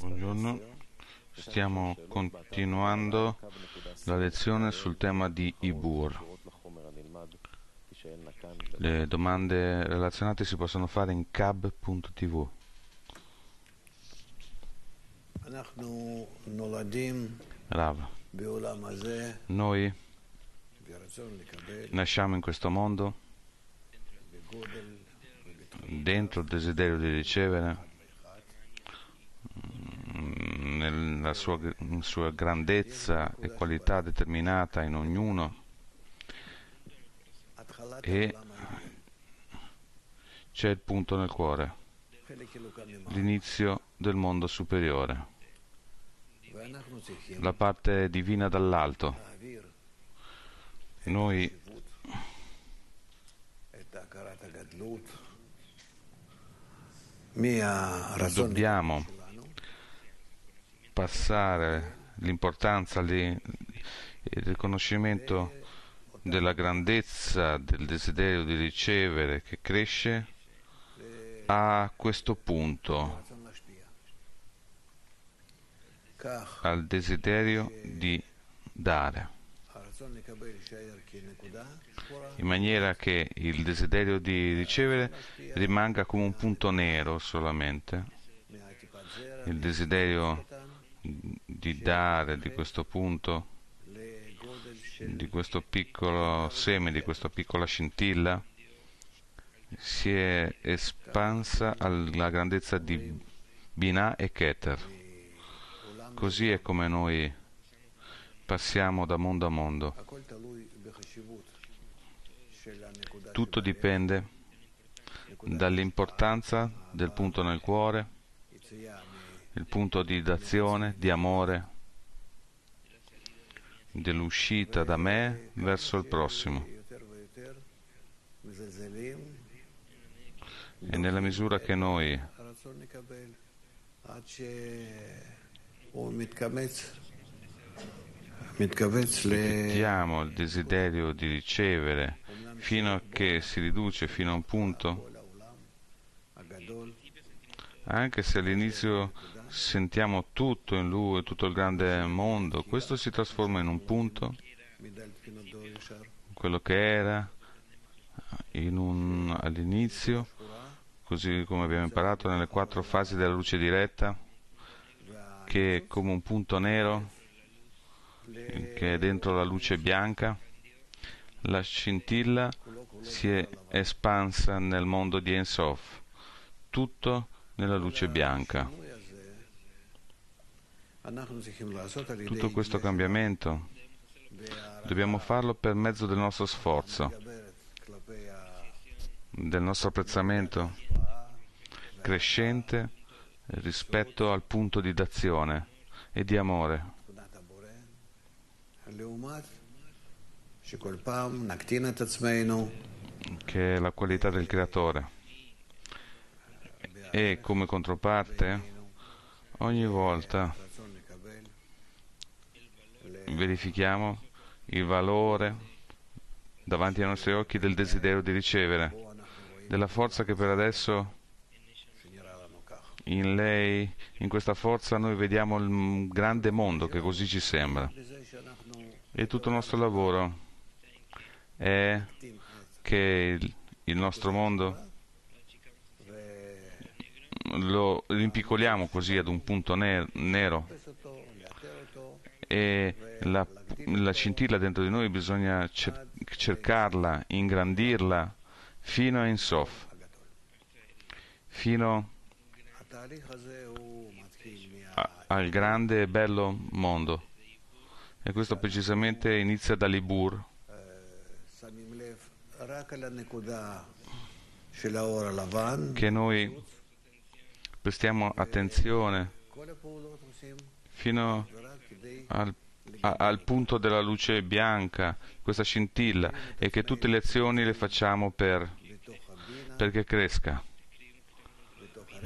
Buongiorno, stiamo continuando la lezione sul tema di Ibur. Le domande relazionate si possono fare in cab.tv. Rav, noi nasciamo in questo mondo dentro il desiderio di ricevere mm, nella sua, sua, grandezza e qualità determinata in ognuno e c'è il punto nel cuore, l'inizio del mondo superiore, la parte divina dall'alto. Noi dobbiamo passare l'importanza e il riconoscimento della grandezza del desiderio di ricevere che cresce a questo punto, al desiderio di dare in maniera che il desiderio di ricevere rimanga come un punto nero solamente. Il desiderio di dare di questo punto, di questo piccolo seme, di questa piccola scintilla, si è espansa alla grandezza di Binah e Keter. Così è come noi passiamo da mondo a mondo tutto dipende dall'importanza del punto nel cuore, il punto di d'azione, di amore, dell'uscita da me verso il prossimo. E nella misura che noi ripetiamo il desiderio di ricevere fino a che si riduce fino a un punto, anche se all'inizio sentiamo tutto in lui, tutto il grande mondo, questo si trasforma in un punto, quello che era un, all'inizio, così come abbiamo imparato nelle quattro fasi della luce diretta, che è come un punto nero che è dentro la luce bianca. La scintilla si è espansa nel mondo di Ein tutto nella luce bianca. Tutto questo cambiamento dobbiamo farlo per mezzo del nostro sforzo, del nostro apprezzamento crescente rispetto al punto di d'azione e di amore che è la qualità del creatore e come controparte ogni volta verifichiamo il valore davanti ai nostri occhi del desiderio di ricevere della forza che per adesso in lei, in questa forza noi vediamo il grande mondo che così ci sembra e tutto il nostro lavoro è che il, nostro mondo lo rimpiccoliamo così ad un punto nero e la, la scintilla dentro di noi bisogna cer- cercarla, ingrandirla fino a Insof, fino al grande e bello mondo. E questo precisamente inizia da Libur, che noi prestiamo attenzione fino al, a, al punto della luce bianca, questa scintilla, e che tutte le azioni le facciamo per, perché cresca.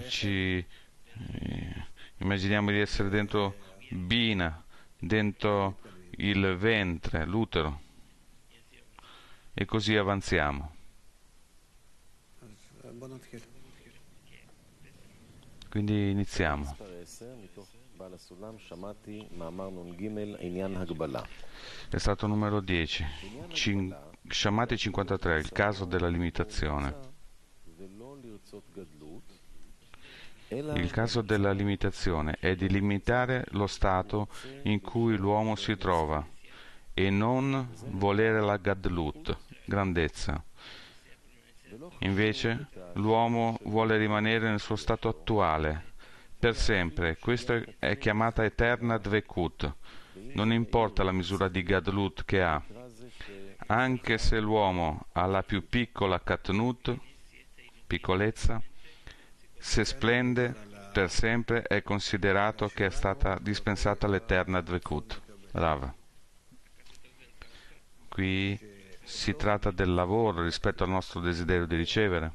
Ci eh, immaginiamo di essere dentro Bina, dentro il ventre, l'utero e così avanziamo. Quindi iniziamo. È stato numero 10, Cin- Shamati 53, il caso della limitazione. Il caso della limitazione è di limitare lo stato in cui l'uomo si trova e non volere la gadlut grandezza. Invece l'uomo vuole rimanere nel suo stato attuale, per sempre. Questa è chiamata eterna dvekut. Non importa la misura di gadlut che ha. Anche se l'uomo ha la più piccola katnut, piccolezza, se splende per sempre è considerato che è stata dispensata l'eterna dvekut. Rav. Qui si tratta del lavoro rispetto al nostro desiderio di ricevere,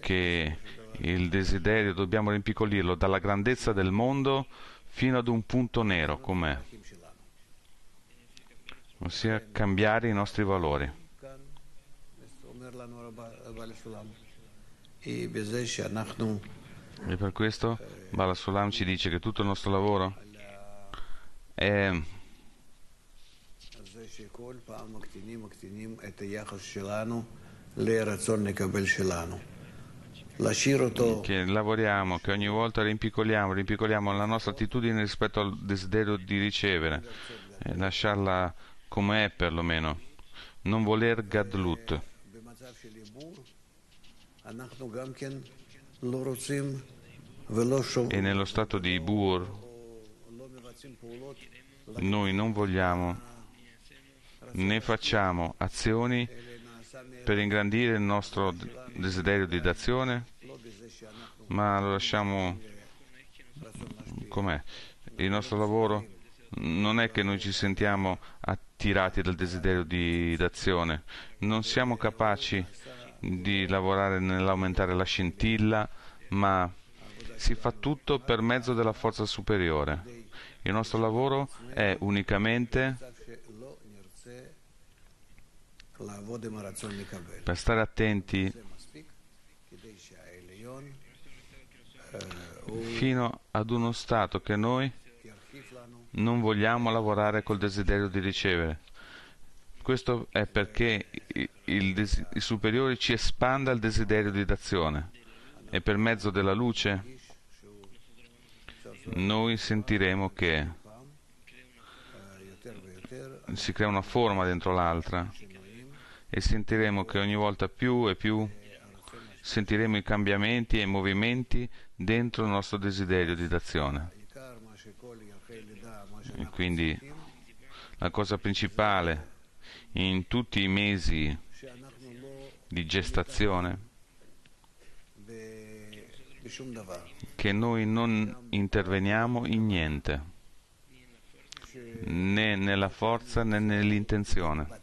che il desiderio dobbiamo rimpiccolirlo dalla grandezza del mondo fino ad un punto nero com'è, ossia cambiare i nostri valori. E per questo Balasulam ci dice che tutto il nostro lavoro è che lavoriamo, che ogni volta rimpiccoliamo, rimpiccoliamo la nostra attitudine rispetto al desiderio di ricevere, eh, lasciarla come è perlomeno, non voler gadlut. E nello stato di Bur noi non vogliamo ne facciamo azioni per ingrandire il nostro desiderio di d'azione, ma lo lasciamo mm, com'è. Il nostro lavoro non è che noi ci sentiamo attirati dal desiderio di d'azione, non siamo capaci di lavorare nell'aumentare la scintilla, ma si fa tutto per mezzo della forza superiore. Il nostro lavoro è unicamente per stare attenti eh, fino ad uno stato che noi non vogliamo lavorare col desiderio di ricevere. Questo è perché il, il superiore ci espanda il desiderio di d'azione e per mezzo della luce noi sentiremo che eh, si crea una forma dentro l'altra e sentiremo che ogni volta più e più sentiremo i cambiamenti e i movimenti dentro il nostro desiderio di d'azione. E quindi la cosa principale in tutti i mesi di gestazione che noi non interveniamo in niente, né nella forza né nell'intenzione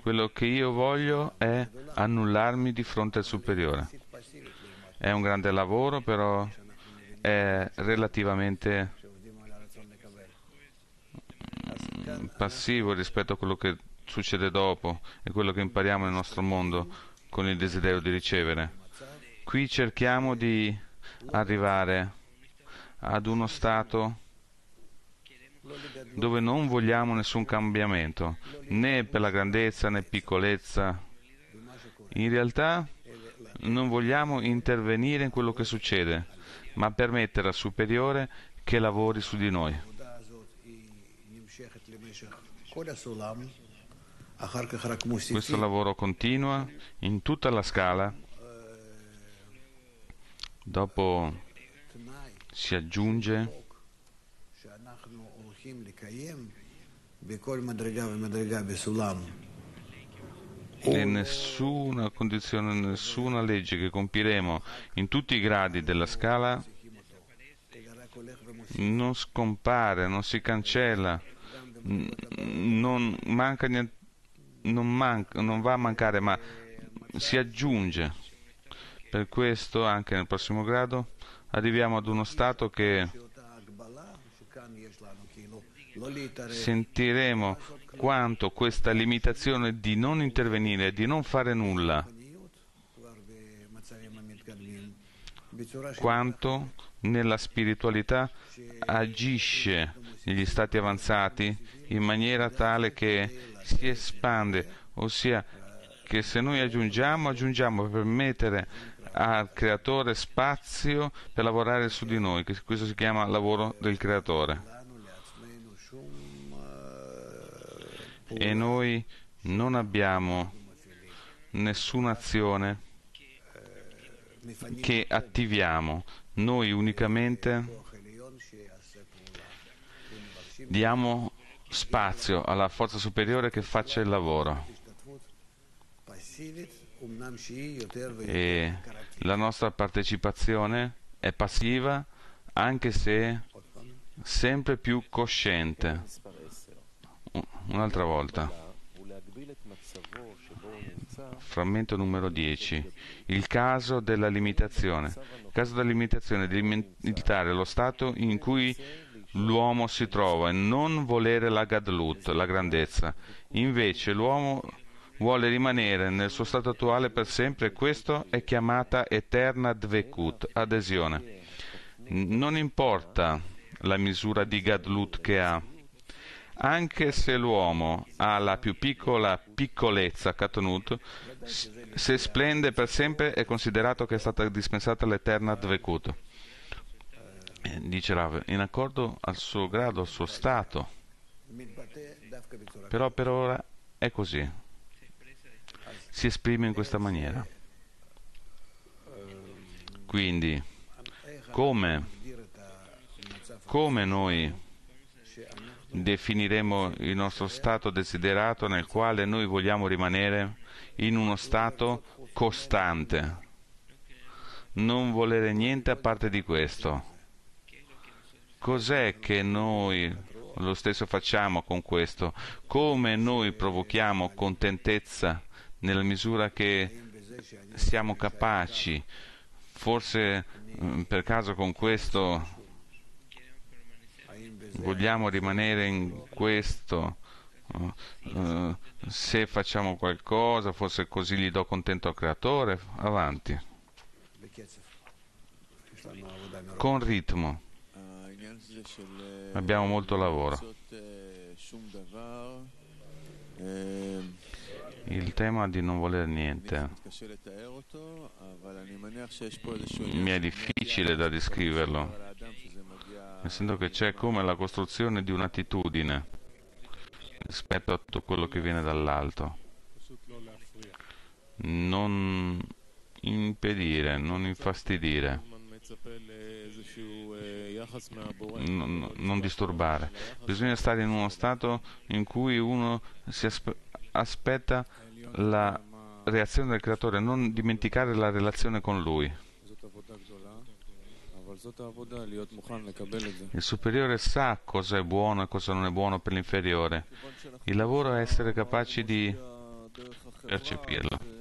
Quello che io voglio è annullarmi di fronte al superiore. È un grande lavoro, però è relativamente mm, passivo rispetto a quello che succede dopo e quello che impariamo nel nostro mondo con il desiderio di ricevere. Qui cerchiamo di arrivare ad uno stato dove non vogliamo nessun cambiamento, né per la grandezza né piccolezza. In realtà non vogliamo intervenire in quello che succede, ma permettere al superiore che lavori su di noi. Questo lavoro continua in tutta la scala. Dopo si aggiunge e nessuna condizione, nessuna legge che compieremo in tutti i gradi della scala non scompare, non si cancella, non, manca, non, manca, non va a mancare, ma si aggiunge. Per questo anche nel prossimo grado arriviamo ad uno stato che sentiremo quanto questa limitazione di non intervenire, di non fare nulla, quanto nella spiritualità agisce negli stati avanzati in maniera tale che si espande, ossia che se noi aggiungiamo, aggiungiamo per mettere al creatore spazio per lavorare su di noi, che questo si chiama lavoro del creatore. E noi non abbiamo nessuna azione che attiviamo, noi unicamente diamo spazio alla forza superiore che faccia il lavoro e la nostra partecipazione è passiva anche se sempre più cosciente. Un'altra volta. Frammento numero 10. Il caso della limitazione. Il caso della limitazione è di limitare lo stato in cui l'uomo si trova e non volere la gadlut, la grandezza. Invece l'uomo vuole rimanere nel suo stato attuale per sempre questo è chiamata eterna dvekut, adesione. Non importa la misura di gadlut che ha, anche se l'uomo ha la più piccola piccolezza, Katnut, se splende per sempre è considerato che è stata dispensata l'eterna dvekut. Eh, dice Rav, in accordo al suo grado, al suo stato. Però per ora è così, si esprime in questa maniera. Quindi, come, come noi definiremo il nostro stato desiderato nel quale noi vogliamo rimanere in uno stato costante, non volere niente a parte di questo. Cos'è che noi lo stesso facciamo con questo? Come noi provochiamo contentezza nella misura che siamo capaci, forse mm, per caso con questo vogliamo rimanere in questo, eh, se facciamo qualcosa, forse così gli do contento al creatore, avanti, con ritmo. Abbiamo molto lavoro. Eh, il tema di non voler niente. Mi è difficile da descriverlo, essendo che c'è come la costruzione di un'attitudine rispetto a tutto quello che viene dall'alto. Non impedire, non infastidire. Non, non disturbare. Bisogna stare in uno stato in cui uno si aspetta aspetta la reazione del creatore, non dimenticare la relazione con lui. Il superiore sa cosa è buono e cosa non è buono per l'inferiore. Il lavoro è essere capaci di percepirlo.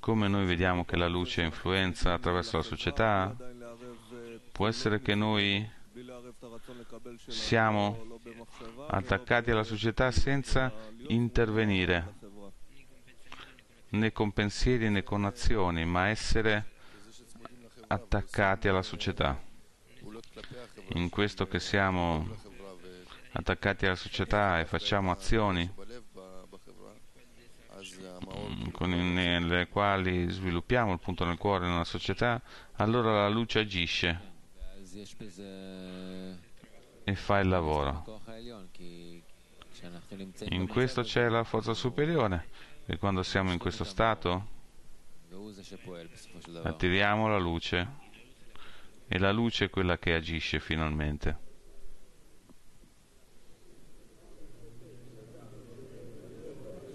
Come noi vediamo che la luce influenza attraverso la società, può essere che noi siamo attaccati alla società senza intervenire né con pensieri né con azioni, ma essere attaccati alla società. In questo che siamo attaccati alla società e facciamo azioni nelle quali sviluppiamo il punto nel cuore nella società, allora la luce agisce e fa il lavoro. In questo c'è la forza superiore e quando siamo in questo stato attiriamo la luce e la luce è quella che agisce finalmente.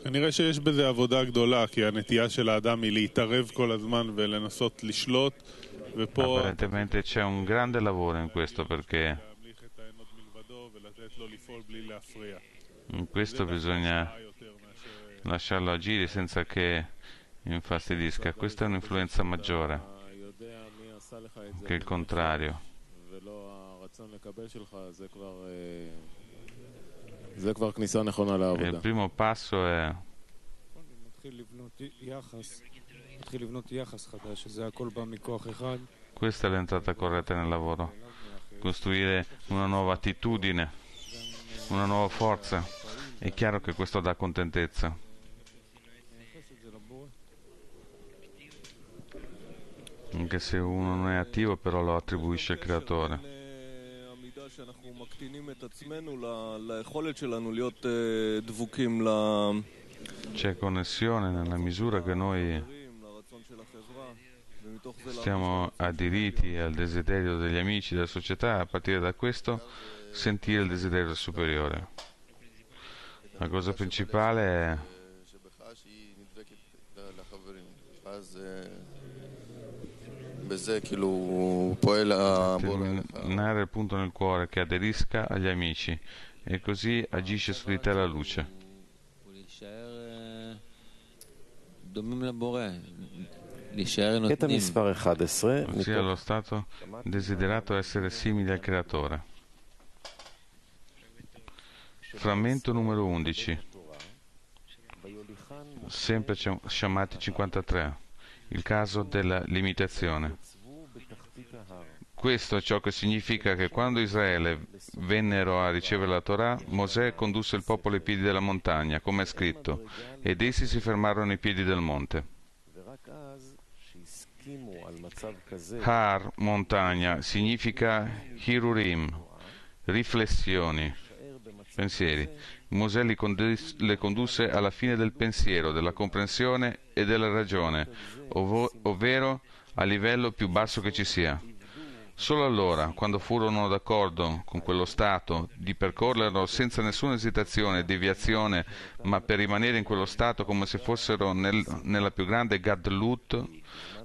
כנראה שיש בזה עבודה גדולה, כי הנטייה של האדם היא להתערב כל הזמן ולנסות לשלוט Apparentemente c'è un grande lavoro in questo perché in questo bisogna lasciarlo agire senza che infastidisca. Questa è un'influenza maggiore che il contrario. Il primo passo è questa è l'entrata corretta nel lavoro, costruire una nuova attitudine, una nuova forza. È chiaro che questo dà contentezza. Anche se uno non è attivo, però lo attribuisce al creatore. C'è connessione nella misura che noi siamo aderiti al desiderio degli amici della società a partire da questo sentire il desiderio superiore. La cosa principale è terminare il punto nel cuore che aderisca agli amici e così agisce su di te la luce. Pietà Mispar 11. Ossia lo stato desiderato essere simile al Creatore. Frammento numero 11. Sempre Shamati 53. Il caso della limitazione. Questo è ciò che significa che quando Israele vennero a ricevere la Torah, Mosè condusse il popolo ai piedi della montagna, come è scritto, ed essi si fermarono ai piedi del monte. Har, montagna, significa Hirurim, riflessioni, pensieri. Mosè li condus le condusse alla fine del pensiero, della comprensione e della ragione, ov ovvero al livello più basso che ci sia. Solo allora, quando furono d'accordo con quello Stato di percorrerlo senza nessuna esitazione e deviazione, ma per rimanere in quello Stato come se fossero nel, nella più grande gadlut,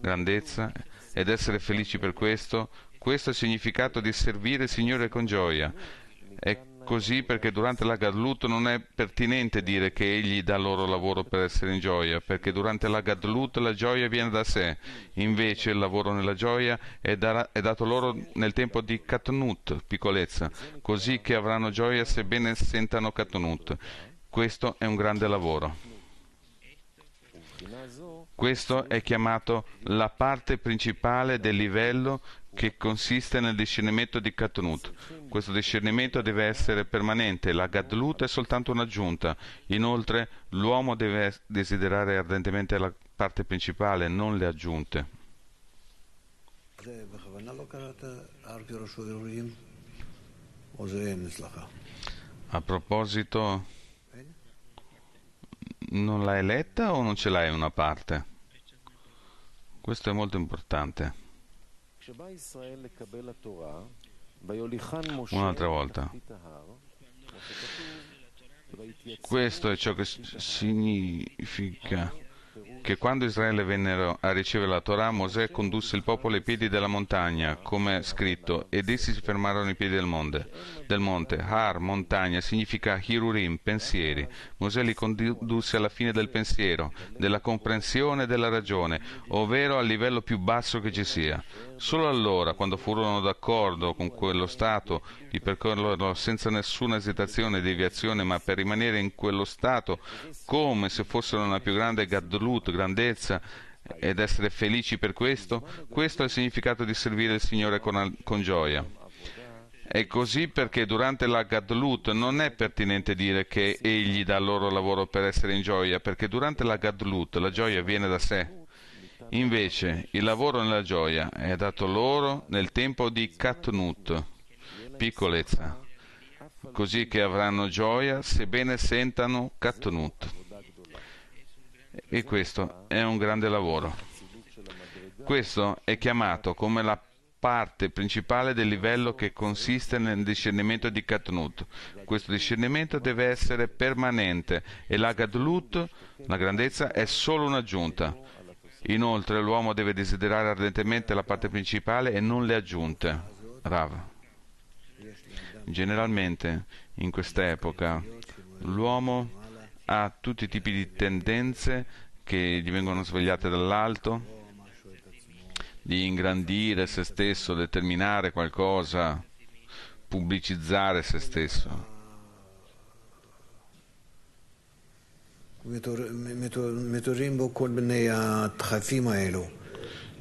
grandezza, ed essere felici per questo, questo è il significato di servire il Signore con gioia. È così perché durante la Gadlut non è pertinente dire che egli dà loro lavoro per essere in gioia, perché durante la Gadlut la gioia viene da sé, invece il lavoro nella gioia è, da, è dato loro nel tempo di Katnut, piccolezza, così che avranno gioia sebbene sentano Katnut. Questo è un grande lavoro. Questo è chiamato la parte principale del livello che consiste nel discernimento di Katnut. Questo discernimento deve essere permanente, la Gadlut è soltanto un'aggiunta. Inoltre l'uomo deve desiderare ardentemente la parte principale, non le aggiunte. A proposito, non l'hai letta o non ce l'hai una parte? Questo è molto importante. Un'altra volta. Questo è ciò che significa che quando Israele venne a ricevere la Torah, Mosè condusse il popolo ai piedi della montagna, come è scritto, ed essi si fermarono ai piedi del monte. Del monte. Har, montagna, significa Hirurim, pensieri. Mosè li condusse alla fine del pensiero, della comprensione e della ragione, ovvero al livello più basso che ci sia. Solo allora, quando furono d'accordo con quello Stato di percorrerlo senza nessuna esitazione e deviazione, ma per rimanere in quello Stato come se fossero una più grande gadlut, grandezza, ed essere felici per questo, questo è il significato di servire il Signore con, con gioia. È così perché durante la Gadlut non è pertinente dire che egli dà loro lavoro per essere in gioia, perché durante la Gadlut la gioia viene da sé. Invece il lavoro nella gioia è dato loro nel tempo di Katnut, piccolezza, così che avranno gioia sebbene sentano Katnut. E questo è un grande lavoro. Questo è chiamato come la parte principale del livello che consiste nel discernimento di Katnut. Questo discernimento deve essere permanente e la Gadlut, la grandezza, è solo un'aggiunta. Inoltre l'uomo deve desiderare ardentemente la parte principale e non le aggiunte. Rav. Generalmente, in questa epoca l'uomo ha tutti i tipi di tendenze che gli vengono svegliate dall'alto, di ingrandire se stesso, determinare qualcosa, pubblicizzare se stesso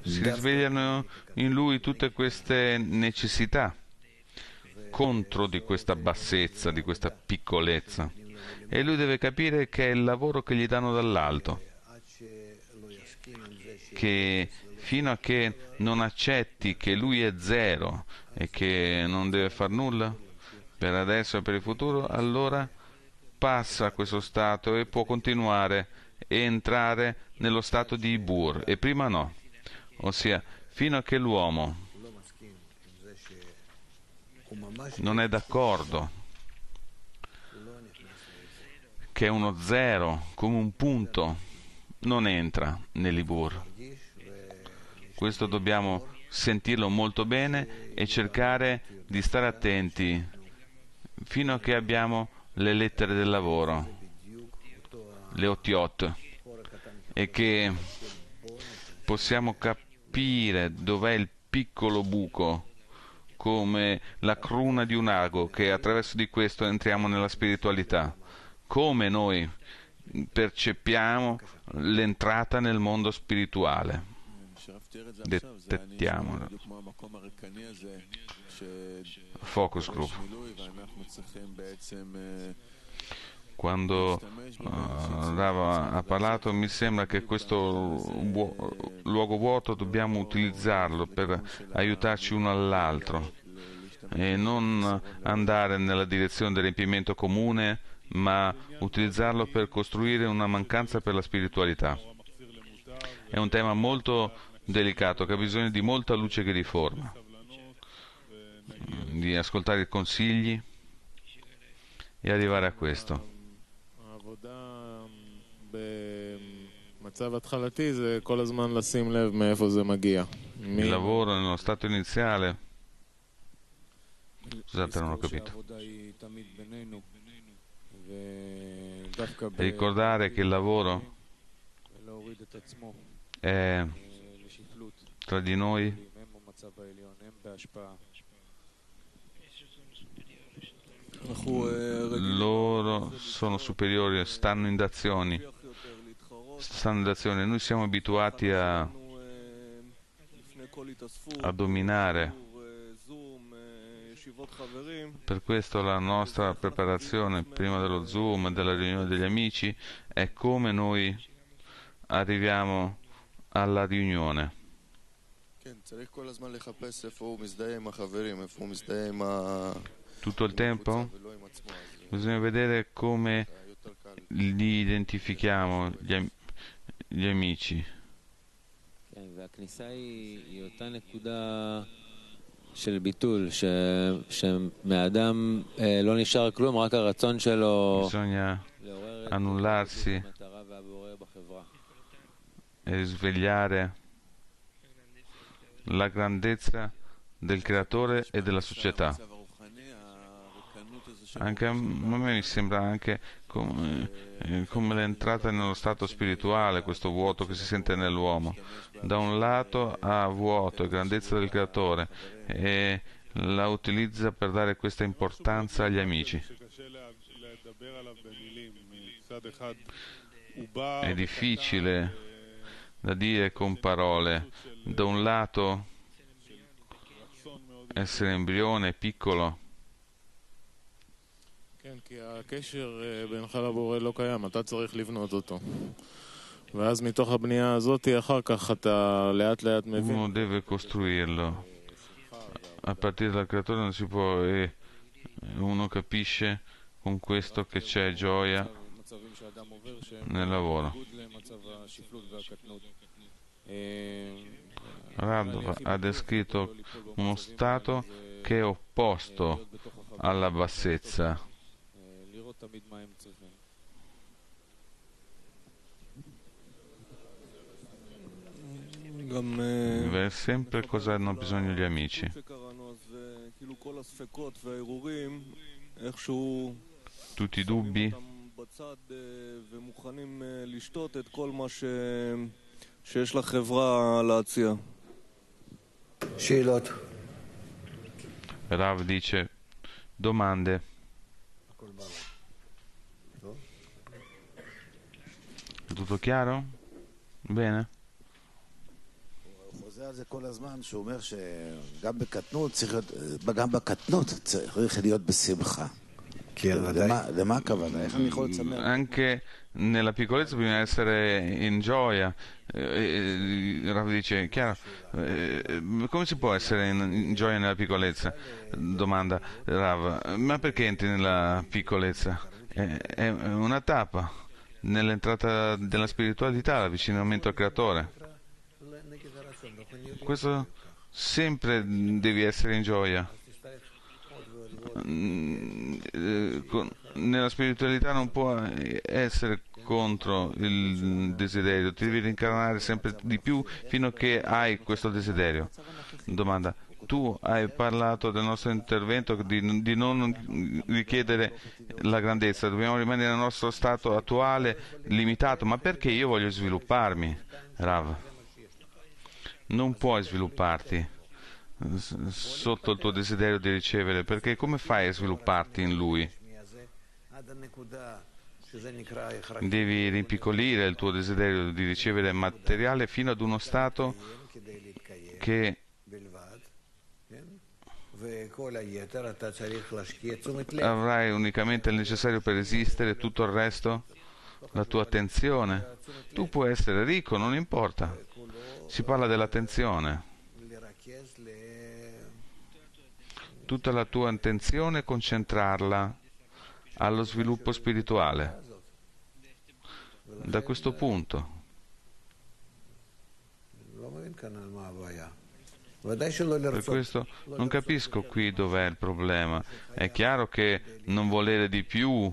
Si risvegliano in lui tutte queste necessità contro di questa bassezza, di questa piccolezza. E lui deve capire che è il lavoro che gli danno dall'alto, che fino a che non accetti che lui è zero e che non deve far nulla per adesso e per il futuro, allora passa questo stato e può continuare e entrare nello stato di Ibur, e prima no, ossia fino a che l'uomo non è d'accordo che è uno zero come un punto non entra nell'Ibur. Questo dobbiamo sentirlo molto bene e cercare di stare attenti fino a che abbiamo le lettere del lavoro, le OTOT, e che possiamo capire dov'è il piccolo buco come la cruna di un ago che attraverso di questo entriamo nella spiritualità. Come noi percepiamo l'entrata nel mondo spirituale. Detettiamolo focus group. Quando uh, Rava ha parlato mi sembra che questo luogo vuoto dobbiamo utilizzarlo per aiutarci uno all'altro e non andare nella direzione del riempimento comune ma utilizzarlo per costruire una mancanza per la spiritualità. È un tema molto delicato che ha bisogno di molta luce che riforma di ascoltare i consigli e arrivare a questo. Il lavoro nello stato iniziale, scusate non ho capito, cioè, ricordare che il lavoro è tra di noi loro sono superiori, stanno in dazioni, stanno in dazioni. Noi siamo abituati a, a dominare. Per questo la nostra preparazione prima dello Zoom, della riunione degli amici, è come noi arriviamo alla riunione tutto il tempo? Bisogna vedere come li identifichiamo, gli, am- gli amici. Bisogna annullarsi e svegliare la grandezza del creatore e della società. Anche a me mi sembra anche come, eh, eh, come l'entrata nello stato spirituale, questo vuoto che si sente nell'uomo. Da un lato ha vuoto e grandezza del creatore e la utilizza per dare questa importanza agli amici. È difficile da dire con parole. Da un lato essere embrione piccolo הקשר בינך לבורא לא קיים, אתה צריך לבנות אותו. ואז מתוך הבנייה הזאת, אחר כך אתה לאט לאט מבין. Uno deve costruirlo. A partire dal creatore non si può... Eh, uno capisce con questo che c'è gioia nel lavoro. Radova ha descritto uno stato che è opposto alla bassezza. תמיד מה הם צריכים. È sempre cosa hanno bisogno gli amici. Tutti i dubbi שיש לחברה להציע. שאלות. Rav dice domande. Tutto chiaro? Bene? Anche nella piccolezza bisogna essere in gioia. Eh, eh, Rav dice, chiaro, eh, come si può essere in, gioia nella piccolezza? Domanda Rav, ma perché entri nella piccolezza? è una tappa nell'entrata della spiritualità, l'avvicinamento al creatore. Questo sempre devi essere in gioia. Mm, nella spiritualità non può essere contro il desiderio, ti devi rincarnare sempre di più fino a che hai questo desiderio. Domanda, tu hai parlato del nostro intervento di, di, non richiedere la grandezza, dobbiamo rimanere nel nostro stato attuale limitato, ma perché io voglio svilupparmi, Rav? Non puoi svilupparti sotto il tuo desiderio di ricevere, perché come fai a svilupparti in lui? Devi rimpiccolire il tuo desiderio di ricevere materiale fino ad uno stato che Avrai unicamente il necessario per esistere, tutto il resto la tua attenzione. Tu puoi essere ricco, non importa. Si parla dell'attenzione. Tutta la tua attenzione concentrarla allo sviluppo spirituale. Da questo punto. Per questo non capisco qui dov'è il problema. È chiaro che non volere di più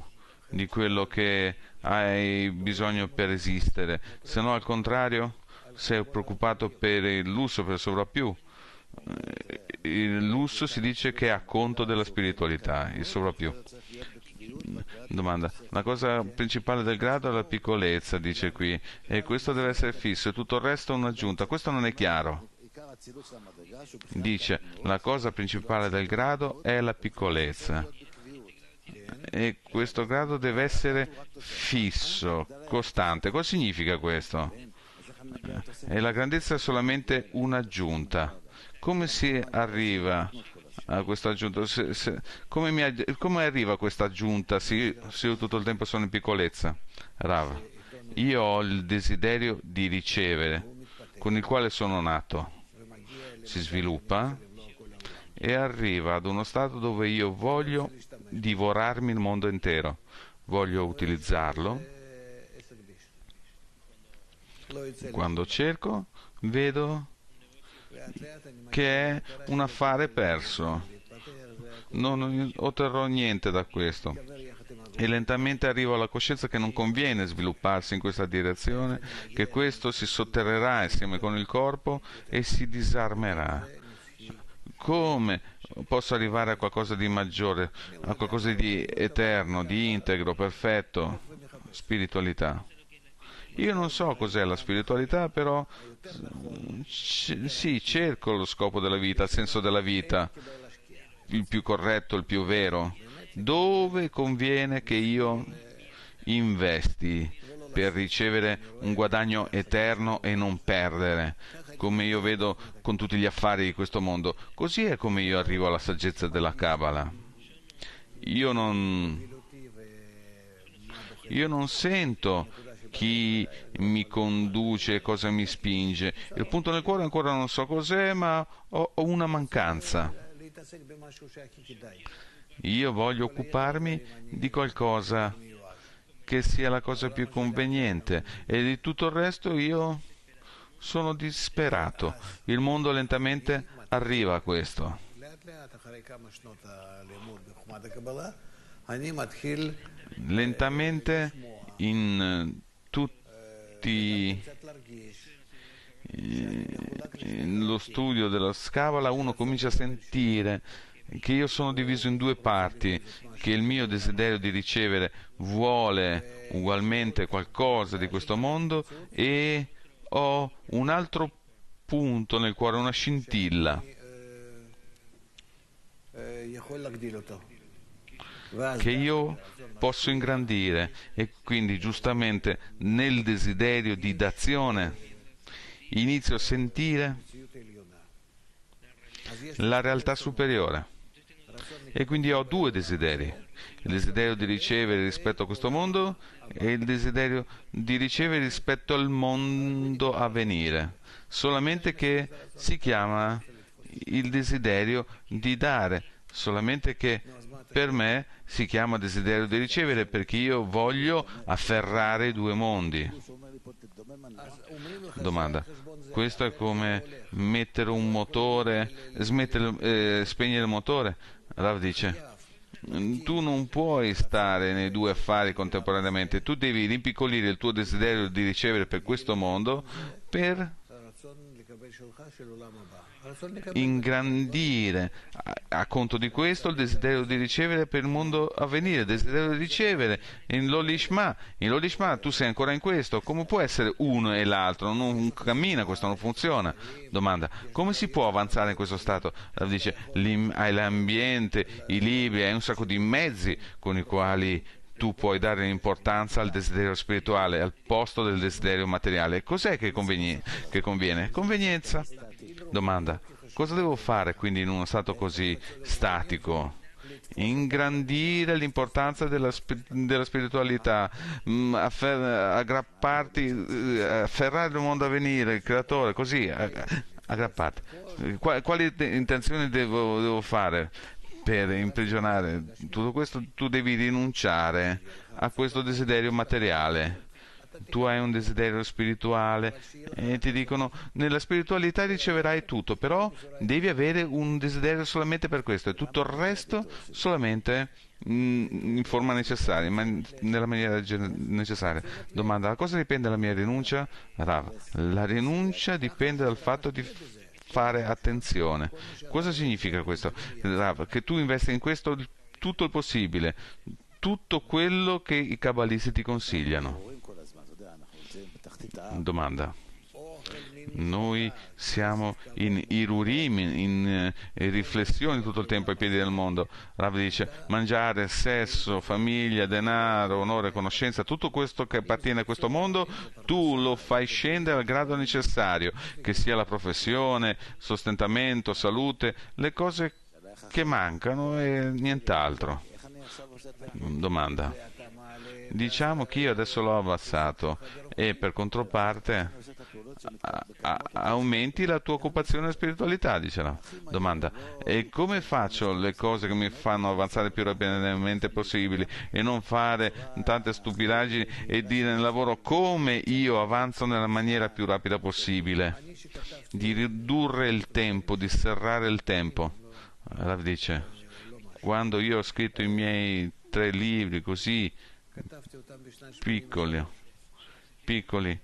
di quello che hai bisogno per esistere, se no al contrario sei preoccupato per il lusso, per il sovrappiù. Il lusso si dice che è a conto della spiritualità, il sovrappiù. Domanda. La cosa principale del grado è la piccolezza, dice qui, e questo deve essere fisso, e tutto il resto è un'aggiunta. Questo non è chiaro. Dice, la cosa principale del grado è la piccolezza e questo grado deve essere fisso, costante. Cosa significa questo? E la grandezza è solamente un'aggiunta. Come si arriva a questa aggiunta? Se, se, come, mi, come, arriva questa aggiunta se, se, io tutto il tempo sono in piccolezza? Rav, io ho il desiderio di ricevere, con il quale sono nato si sviluppa e arriva ad uno stato dove io voglio divorarmi il mondo intero, voglio utilizzarlo. Quando cerco vedo che è un affare perso, non otterrò niente da questo e lentamente arrivo alla coscienza che non conviene svilupparsi in questa direzione, che questo si sotterrerà insieme con il corpo e si disarmerà. Come posso arrivare a qualcosa di maggiore, a qualcosa di eterno, di integro, perfetto? Spiritualità. Io non so cos'è la spiritualità, però sì, cerco lo scopo della vita, il senso della vita, il più corretto, il più vero dove conviene che io investi per ricevere un guadagno eterno e non perdere, come io vedo con tutti gli affari di questo mondo. Così è come io arrivo alla saggezza della Kabbalah. Io non, io non sento chi mi conduce, cosa mi spinge. Il punto nel cuore ancora non so cos'è, ma ho, ho una mancanza io voglio occuparmi di qualcosa che sia la cosa più conveniente e di tutto il resto io sono disperato. Il mondo lentamente arriva a questo. Lentamente in tutti lo studio della scavala uno comincia a sentire che io sono diviso in due parti, che il mio desiderio di ricevere vuole ugualmente qualcosa di questo mondo e ho un altro punto nel cuore, una scintilla che io posso ingrandire e quindi giustamente nel desiderio di d'azione inizio a sentire la realtà superiore. E quindi ho due desideri, il desiderio di ricevere rispetto a questo mondo e il desiderio di ricevere rispetto al mondo a venire, solamente che si chiama il desiderio di dare, solamente che per me si chiama desiderio di ricevere perché io voglio afferrare i due mondi. Domanda. Questo è come mettere un motore, smettere, eh, spegnere il motore. Rav dice, tu non puoi stare nei due affari contemporaneamente, tu devi rimpiccolire il tuo desiderio di ricevere per questo mondo per ingrandire a, a, conto di questo il desiderio di ricevere per il mondo a venire, il desiderio di ricevere in l'olishma, in l'olishma tu sei ancora in questo, come può essere uno e l'altro? Non cammina questo, non funziona. Domanda, come si può avanzare in questo stato? Dice, hai l'ambiente, i libri, hai un sacco di mezzi con i quali tu puoi dare importanza al desiderio spirituale al posto del desiderio materiale. Cos'è che, conveni- che conviene? Convenienza Domanda. Cosa devo fare quindi in uno stato così statico? ingrandire l'importanza della, della spiritualità, mh, mm, affer, aggrapparti, eh, afferrare il mondo a venire, il creatore, così, ag, aggrapparti. Quali, quali intenzioni devo, devo fare per imprigionare tutto questo? Tu devi rinunciare a questo desiderio materiale tu hai un desiderio spirituale e ti dicono nella spiritualità riceverai tutto, però devi avere un desiderio solamente per questo e tutto il resto solamente mm, in forma necessaria, ma nella maniera necessaria. Domanda, da cosa dipende la mia rinuncia? Rav, la rinuncia dipende dal fatto di fare attenzione. Cosa significa questo? Rav, che tu investi in questo tutto il possibile, tutto quello che i cabalisti ti consigliano domanda. Noi siamo in irurim, in, eh, in riflessioni tutto il tempo ai piedi del mondo. Rav dice mangiare, sesso, famiglia, denaro, onore, conoscenza, tutto questo che appartiene a questo mondo, tu lo fai scendere al grado necessario, che sia la professione, sostentamento, salute, le cose che mancano e nient'altro. Domanda. Diciamo che io adesso l'ho abbassato e per controparte a, a, aumenti la tua occupazione e spiritualità, dice la domanda. E come faccio le cose che mi fanno avanzare più rapidamente possibili e non fare tante stupidaggini e dire nel lavoro come io avanzo nella maniera più rapida possibile? Di ridurre il tempo, di serrare il tempo. Rav dice, quando io ho scritto i miei tre libri così piccoli, piccoli,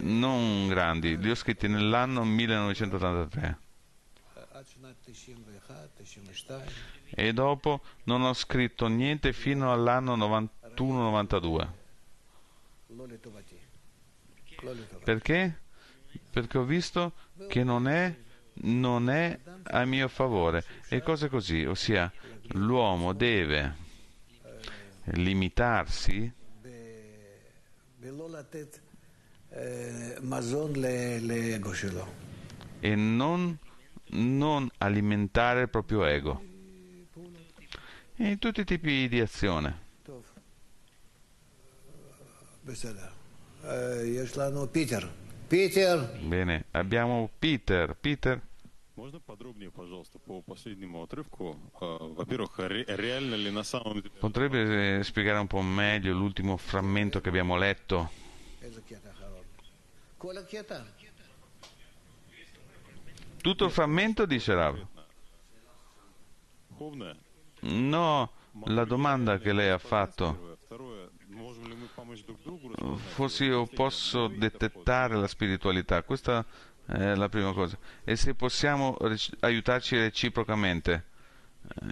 non grandi, li ho scritti nell'anno 1983. E dopo non ho scritto niente fino all'anno 91-92. Perché? Perché ho visto che non è, non è a mio favore. E cose così, ossia l'uomo deve limitarsi e non, non alimentare il proprio ego in tutti i tipi di azione. Eh, Bene, abbiamo Peter. Peter. Можно подробнее, пожалуйста, по последнему отрывку? Во-первых, реально ли на самом деле... Potrebbe э, spiegare un po' meglio l'ultimo frammento che abbiamo letto? Tutto il frammento dice Rav. No, la domanda che lei ha fatto. Forse io posso detettare la spiritualità. Questa eh, la prima cosa. E se possiamo reci- aiutarci reciprocamente?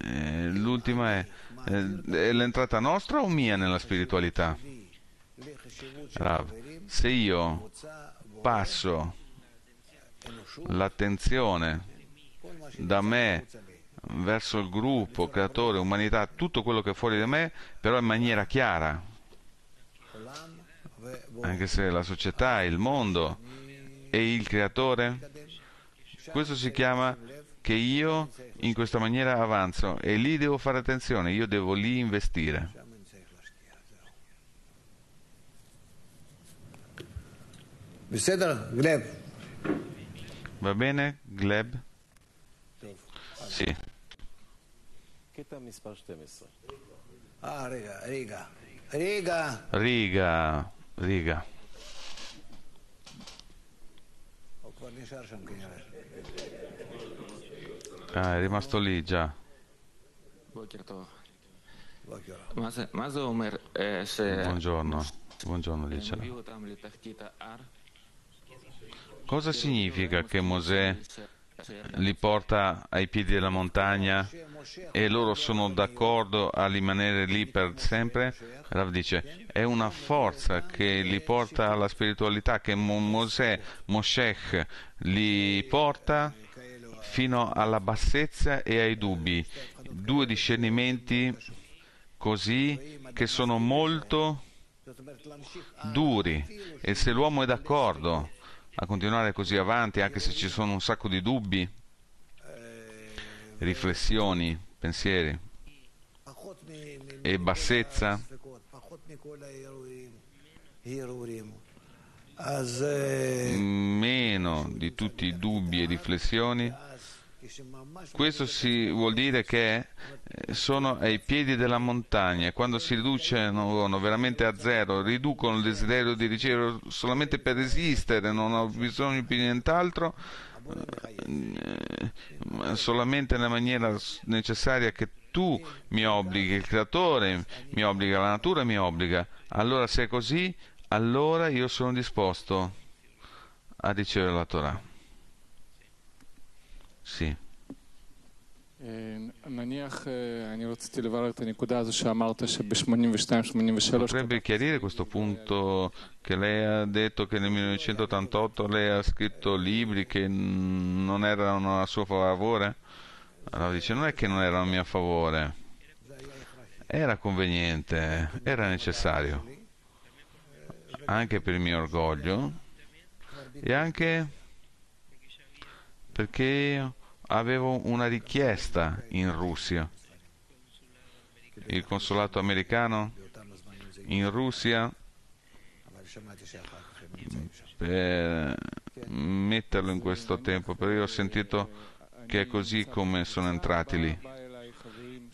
Eh, l'ultima è, eh, è l'entrata nostra o mia nella spiritualità? Rav, se io passo l'attenzione da me verso il gruppo, creatore, umanità, tutto quello che è fuori da me, però in maniera chiara, anche se la società, il mondo, e il creatore? Questo si chiama che io in questa maniera avanzo e lì devo fare attenzione, io devo lì investire. Va bene, Gleb? Sì. Ah, riga. Riga. Riga. riga. Ah, è rimasto lì già. Eh, buongiorno, buongiorno dicelo. Cosa significa che Mosè li porta ai piedi della montagna e loro sono d'accordo a rimanere lì per sempre? Rav dice, è una forza che li porta alla spiritualità, che Mosè, Moshech li porta fino alla bassezza e ai dubbi. Due discernimenti così che sono molto duri e se l'uomo è d'accordo a continuare così avanti anche se ci sono un sacco di dubbi riflessioni, pensieri e bassezza. Meno di tutti i dubbi e riflessioni. Questo si vuol dire che eh, sono ai piedi della montagna, quando si riducono veramente a zero, riducono il desiderio di ricevere solamente per esistere, non ho bisogno più di nient'altro, ma mm, eh, solamente nella maniera necessaria che tu mi obblighi, il creatore mi obbliga, la natura mi obbliga. Allora se è così, allora io sono disposto a ricevere la Torah. Sì. Potrebbe chiarire questo punto che lei ha detto che nel 1988 lei ha scritto libri che non erano a suo favore? Allora dice non è che non erano a mio favore, era conveniente, era necessario, anche per il mio orgoglio e anche perché avevo una richiesta in Russia. Il consolato americano in Russia per metterlo in questo tempo, però io ho sentito che è così come sono entrati lì.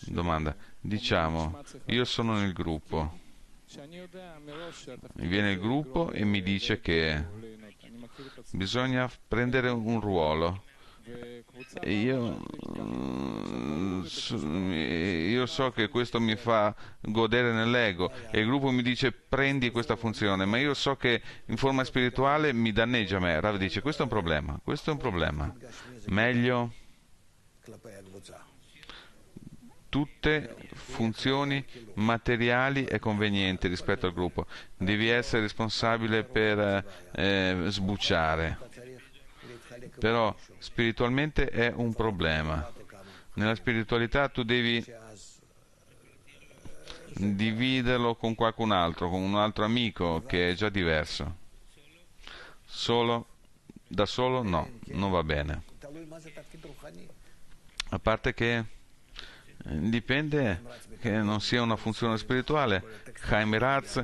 Domanda. Diciamo, io sono nel gruppo. Mi viene il gruppo e mi dice che bisogna prendere un ruolo io, mm, io, so che questo mi fa godere nell'ego e il gruppo mi dice prendi questa funzione, ma io so che in forma spirituale mi danneggia a me. Rav dice questo è un problema, questo è un problema. Meglio tutte funzioni materiali e convenienti rispetto al gruppo. Devi essere responsabile per eh, sbucciare però spiritualmente è un problema. Nella spiritualità tu devi dividerlo con qualcun altro, con un altro amico che è già diverso. Solo, da solo no, non va bene. A parte che eh, dipende che non sia una funzione spirituale. Chaim Ratz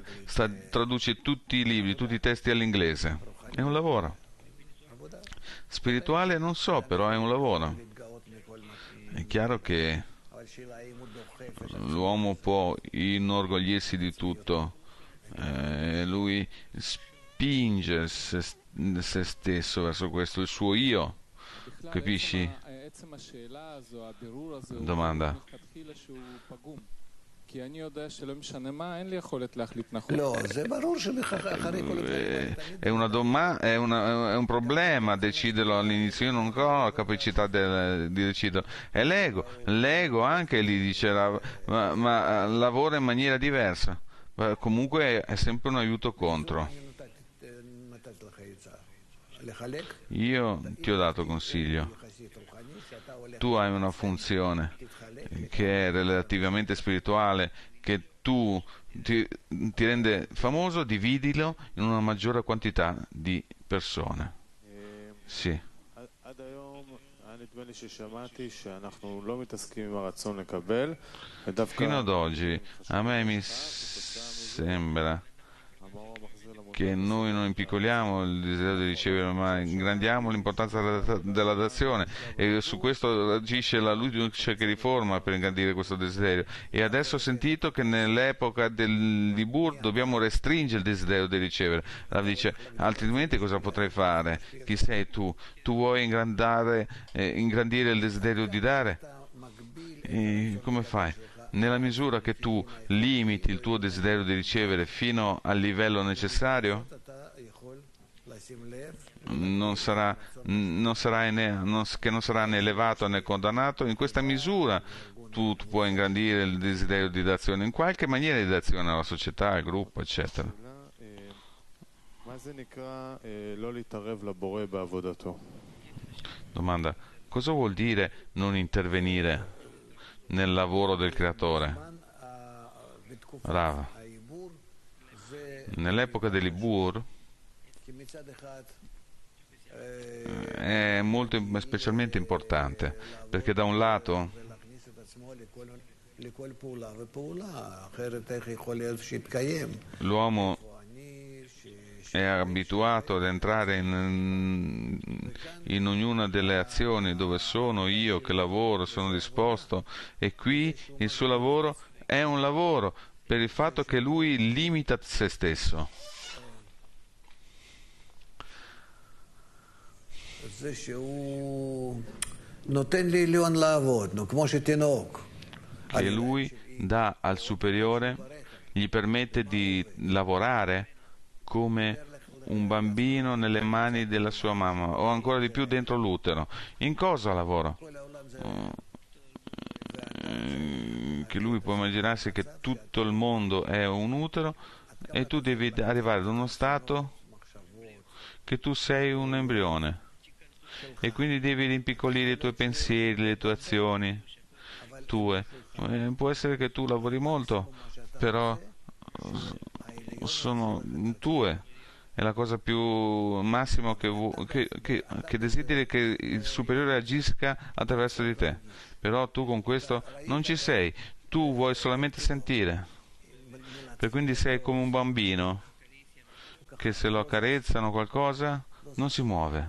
traduce tutti i libri, tutti i testi all'inglese. È un lavoro. Spirituale non so, però è un lavoro. È chiaro che l'uomo può inorgoglirsi di tutto, eh, lui spinge se, se stesso verso questo, il suo io, capisci? Domanda. לא, זה ברור שאחרי כל הדברים... È, una doma- è, una, è un problema deciderlo all'inizio, io non ho la capacità de- di deciderlo. È l'ego, l'ego anche lì dice, la, ma, ma lavora in maniera diversa. Ma comunque è sempre un aiuto contro. Io eh, ti ho dato consiglio tu hai una funzione che è relativamente spirituale, che tu ti, ti rende famoso, dividilo in una maggiore quantità di persone. Sì. Fino ad oggi a me mi sembra che noi non impiccoliamo il desiderio di ricevere, ma ingrandiamo l'importanza della, dazione e su questo agisce la luce che riforma per ingrandire questo desiderio. E adesso ho sentito che nell'epoca del Libur dobbiamo restringere il desiderio di ricevere. La dice, altrimenti cosa potrei fare? Chi sei tu? Tu vuoi eh, ingrandire il desiderio di dare? E come fai? nella misura che tu limiti il tuo desiderio di ricevere fino al livello necessario, non sarà, non sarà né, non, che non sarà né elevato né condannato, in questa misura tu, tu puoi ingrandire il desiderio di d'azione, in qualche maniera di d'azione alla società, al gruppo, eccetera. Domanda, cosa vuol dire non intervenire nel lavoro del creatore. Rava. Nell'epoca dell'Ibur eh, è molto specialmente importante perché da un lato l'uomo è abituato ad entrare in, in ognuna delle azioni dove sono io che lavoro, sono disposto e qui il suo lavoro è un lavoro per il fatto che lui limita se stesso. Che lui dà al superiore, gli permette di lavorare come un bambino nelle mani della sua mamma o ancora di più dentro l'utero. In cosa lavoro? Eh, che lui può immaginarsi che tutto il mondo è un utero e tu devi arrivare ad uno stato che tu sei un embrione e quindi devi rimpiccolire i tuoi pensieri, le tue azioni tue. Eh, può essere che tu lavori molto, però sono tue. È la cosa più massima che, vu- che, che, che desideri che il superiore agisca attraverso di te. Però tu con questo non ci sei, tu vuoi solamente sentire. Per quindi sei come un bambino che se lo accarezzano qualcosa non si muove,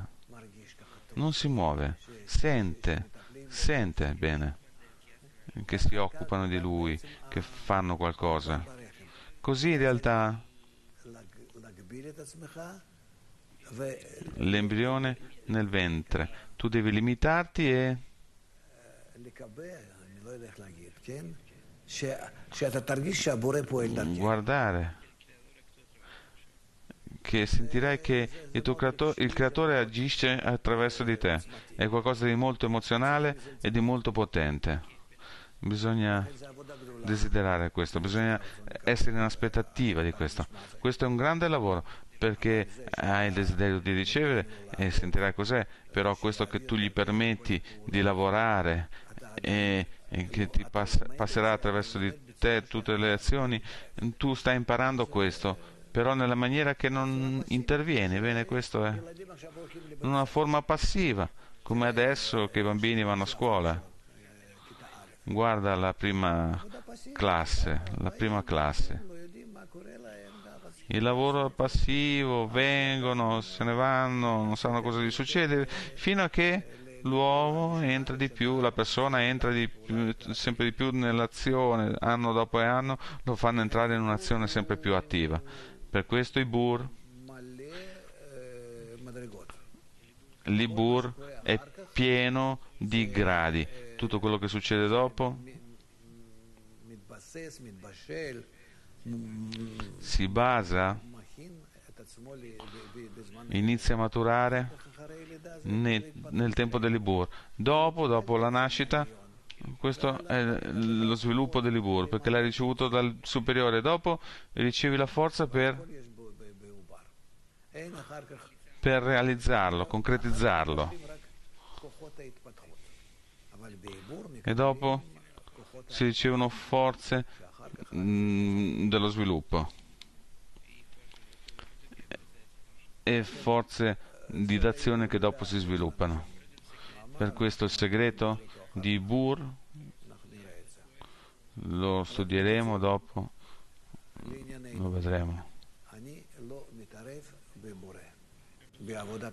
non si muove, sente, sente bene che si occupano di lui, che fanno qualcosa così in realtà l'embrione nel ventre. Tu devi limitarti e guardare che sentirai che il, tuo creatore, il creatore agisce attraverso di te. È qualcosa di molto emozionale e di molto potente. Bisogna desiderare questo, bisogna essere in aspettativa di questo. Questo è un grande lavoro perché hai il desiderio di ricevere e sentirai cos'è, però questo che tu gli permetti di lavorare e, e che ti pass- passerà attraverso di te tutte le azioni, tu stai imparando questo, però nella maniera che non intervieni, bene, questo è una forma passiva, come adesso che i bambini vanno a scuola guarda la prima classe, la prima classe. Il lavoro passivo, vengono, se ne vanno, non sanno cosa gli succede, fino a che l'uomo entra di più, la persona entra di più, sempre di più nell'azione, anno dopo anno lo fanno entrare in un'azione sempre più attiva. Per questo i bur, eh, l'ibur è pieno di gradi, tutto quello che succede dopo si basa, inizia a maturare nel, nel tempo dell'Ibur. Dopo, dopo la nascita, questo è lo sviluppo dell'Ibur, perché l'hai ricevuto dal superiore. Dopo ricevi la forza per, per realizzarlo, concretizzarlo e dopo si ricevono forze mm, dello sviluppo e forze di d'azione che dopo si sviluppano. Per questo il segreto di Bur lo studieremo dopo, lo vedremo.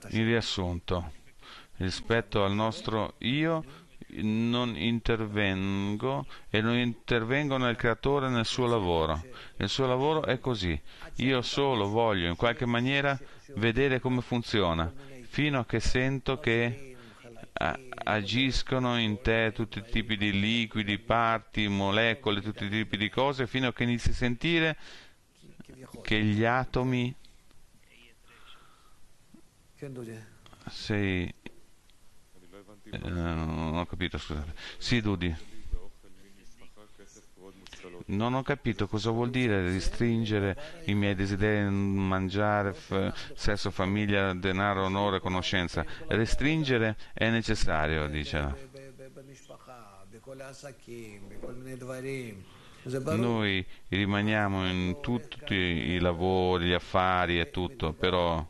In riassunto, rispetto al nostro io non intervengo e non intervengo nel creatore nel suo lavoro. Il suo lavoro è così. Io solo voglio in qualche maniera vedere come funziona, fino a che sento che eh, agiscono in te tutti i tipi di liquidi, parti, molecole, tutti i tipi di cose, fino a che inizi a sentire che gli atomi sei eh, non ho capito, scusate. Sì, Dudi. Non ho capito cosa vuol dire restringere i miei desideri mangiare, f- sesso, famiglia, denaro, onore, conoscenza. Restringere è necessario, dice. Noi rimaniamo in tutti i lavori, gli affari e tutto, però...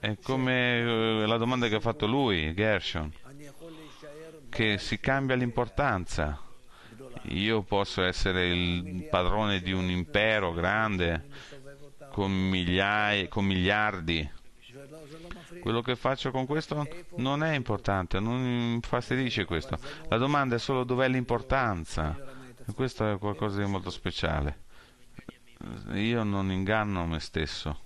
È come eh, la domanda che ha fatto lui, Gershon, che si cambia l'importanza. Io posso essere il padrone di un impero grande con, migliaia, con miliardi. Quello che faccio con questo non è importante, non infastidisce questo. La domanda è solo dov'è l'importanza. Questo è qualcosa di molto speciale. Io non inganno me stesso.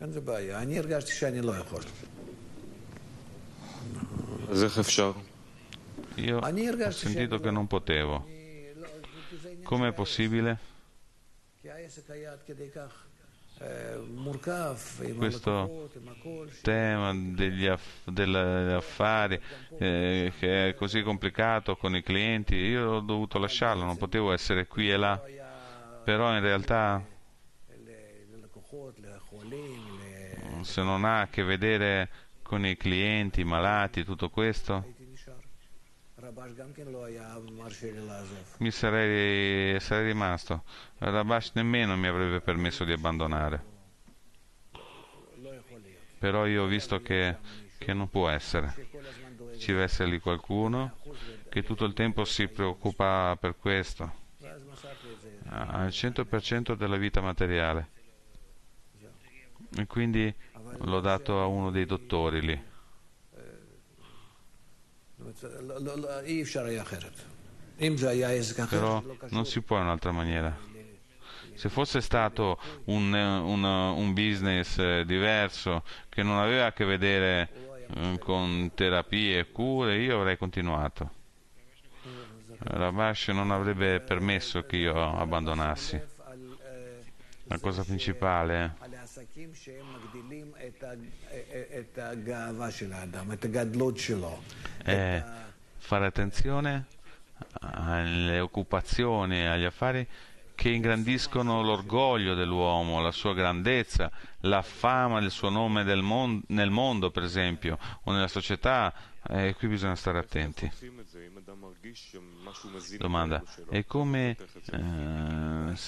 אין זה בעיה. אני הרגשתי שאני לא יכול. אז איך אפשר? Io ho sentito che non potevo. Com'è possibile? Questo tema degli aff- degli affari eh, che è così complicato con i clienti, io ho dovuto lasciarlo, non potevo essere qui e là, però in realtà se non ha a che vedere con i clienti, i malati, tutto questo? Mi sarei, sarei rimasto. Rabash nemmeno mi avrebbe permesso di abbandonare. Però io ho visto che, che non può essere. Ci deve essere lì qualcuno che tutto il tempo si preoccupa per questo. Al 100% della vita materiale. E quindi l'ho dato a uno dei dottori lì. Però non si può in un'altra maniera. Se fosse stato un, un, un business eh, diverso che non aveva a che vedere eh, con terapie e cure, io avrei continuato. Rabash non avrebbe permesso che io abbandonassi. La cosa principale è eh, fare attenzione alle occupazioni, agli affari che ingrandiscono l'orgoglio dell'uomo, la sua grandezza, la fama del suo nome del mon- nel mondo, per esempio, o nella società, eh, e eh, qui bisogna stare attenti. Domanda, e come,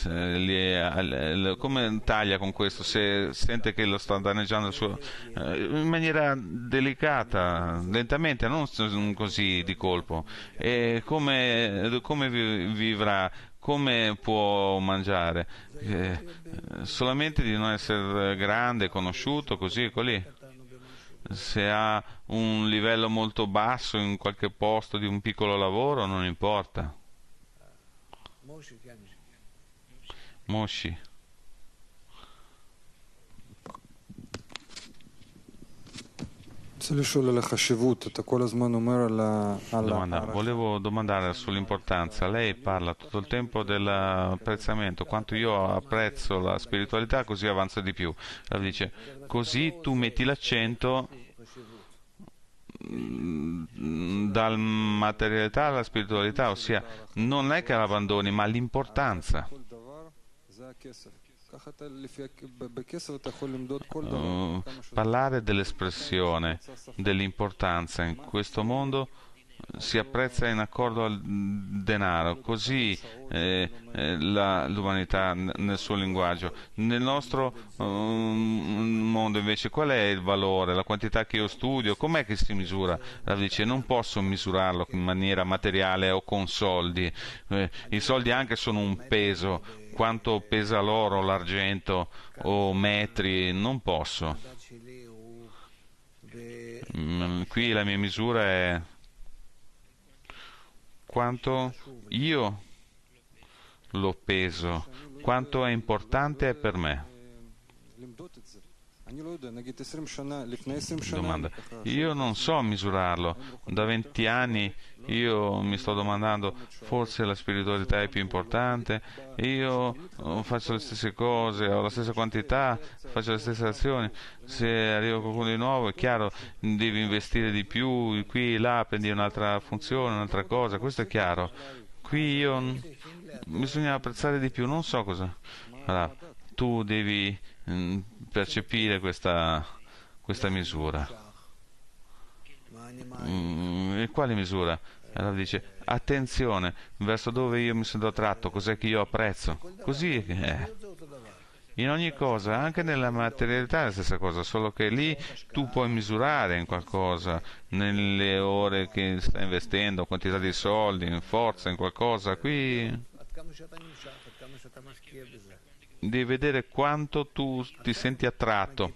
eh, li, come, taglia con questo se sente che lo sta danneggiando suo, eh, in maniera delicata, lentamente, non così di colpo? E come, come vivrà come può mangiare? Eh, solamente di non essere grande, conosciuto, così e colì. Se ha un livello molto basso in qualche posto di un piccolo lavoro, non importa. Moshi. Domanda, volevo domandare sull'importanza. Lei parla tutto il tempo dell'apprezzamento, quanto io apprezzo la spiritualità così avanza di più. Allora dice, così tu metti l'accento mm, dal materialità alla spiritualità, ossia non è che l'abbandoni, ma l'importanza parlare dell'espressione, dell'importanza in questo mondo si apprezza in accordo al denaro, così eh, eh la, l'umanità nel suo linguaggio. Nel nostro um, mondo invece qual è il valore, la quantità che io studio, com'è che si misura? La dice non posso misurarlo in maniera materiale o con soldi, eh, i soldi anche sono un peso, quanto pesa l'oro, l'argento o metri, non posso. Mm, qui la mia misura è quanto io lo peso, quanto è importante per me. Domanda. Io non so misurarlo. Da 20 anni io mi sto domandando, forse la spiritualità è più importante, io eh, faccio le stesse cose, ho la stessa quantità, faccio le stesse azioni. Se arriva qualcuno di nuovo è chiaro, devi investire di più, qui e là, prendi un'altra funzione, un'altra cosa, questo è chiaro. Qui io bisogna apprezzare di più, non so cosa. Allora, tu devi Mm, percepire questa, questa misura. Mm, e quale misura? Allora dice, attenzione verso dove io mi sento attratto, cos'è che io apprezzo. Così è. In ogni cosa, anche nella materialità è la stessa cosa, solo che lì tu puoi misurare in qualcosa, nelle ore che stai investendo, quantità di soldi, in forza, in qualcosa. Qui di vedere quanto tu ti senti attratto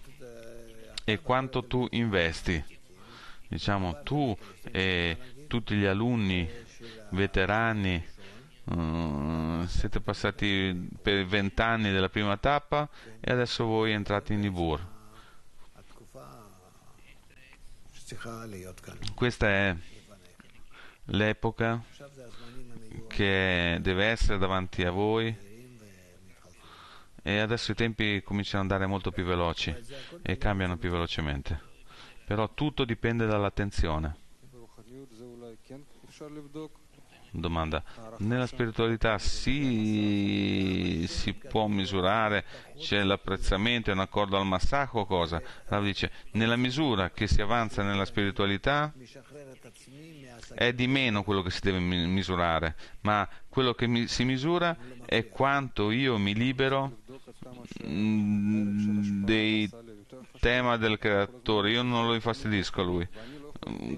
e quanto tu investi. Diciamo, tu e tutti gli alunni veterani uh, siete passati per vent'anni della prima tappa e adesso voi entrate in Nibur. Questa è l'epoca che deve essere davanti a voi e adesso i tempi cominciano ad andare molto più veloci e cambiano più velocemente. Però tutto dipende dall'attenzione. Domanda. Nella spiritualità sì, si può misurare, c'è l'apprezzamento, è un accordo al massacro o cosa? Rav dice, nella misura che si avanza nella spiritualità è di meno quello che si deve misurare, ma quello che mi, si misura è quanto io mi libero Mm, dei tema del creatore, io non lo infastidisco a lui.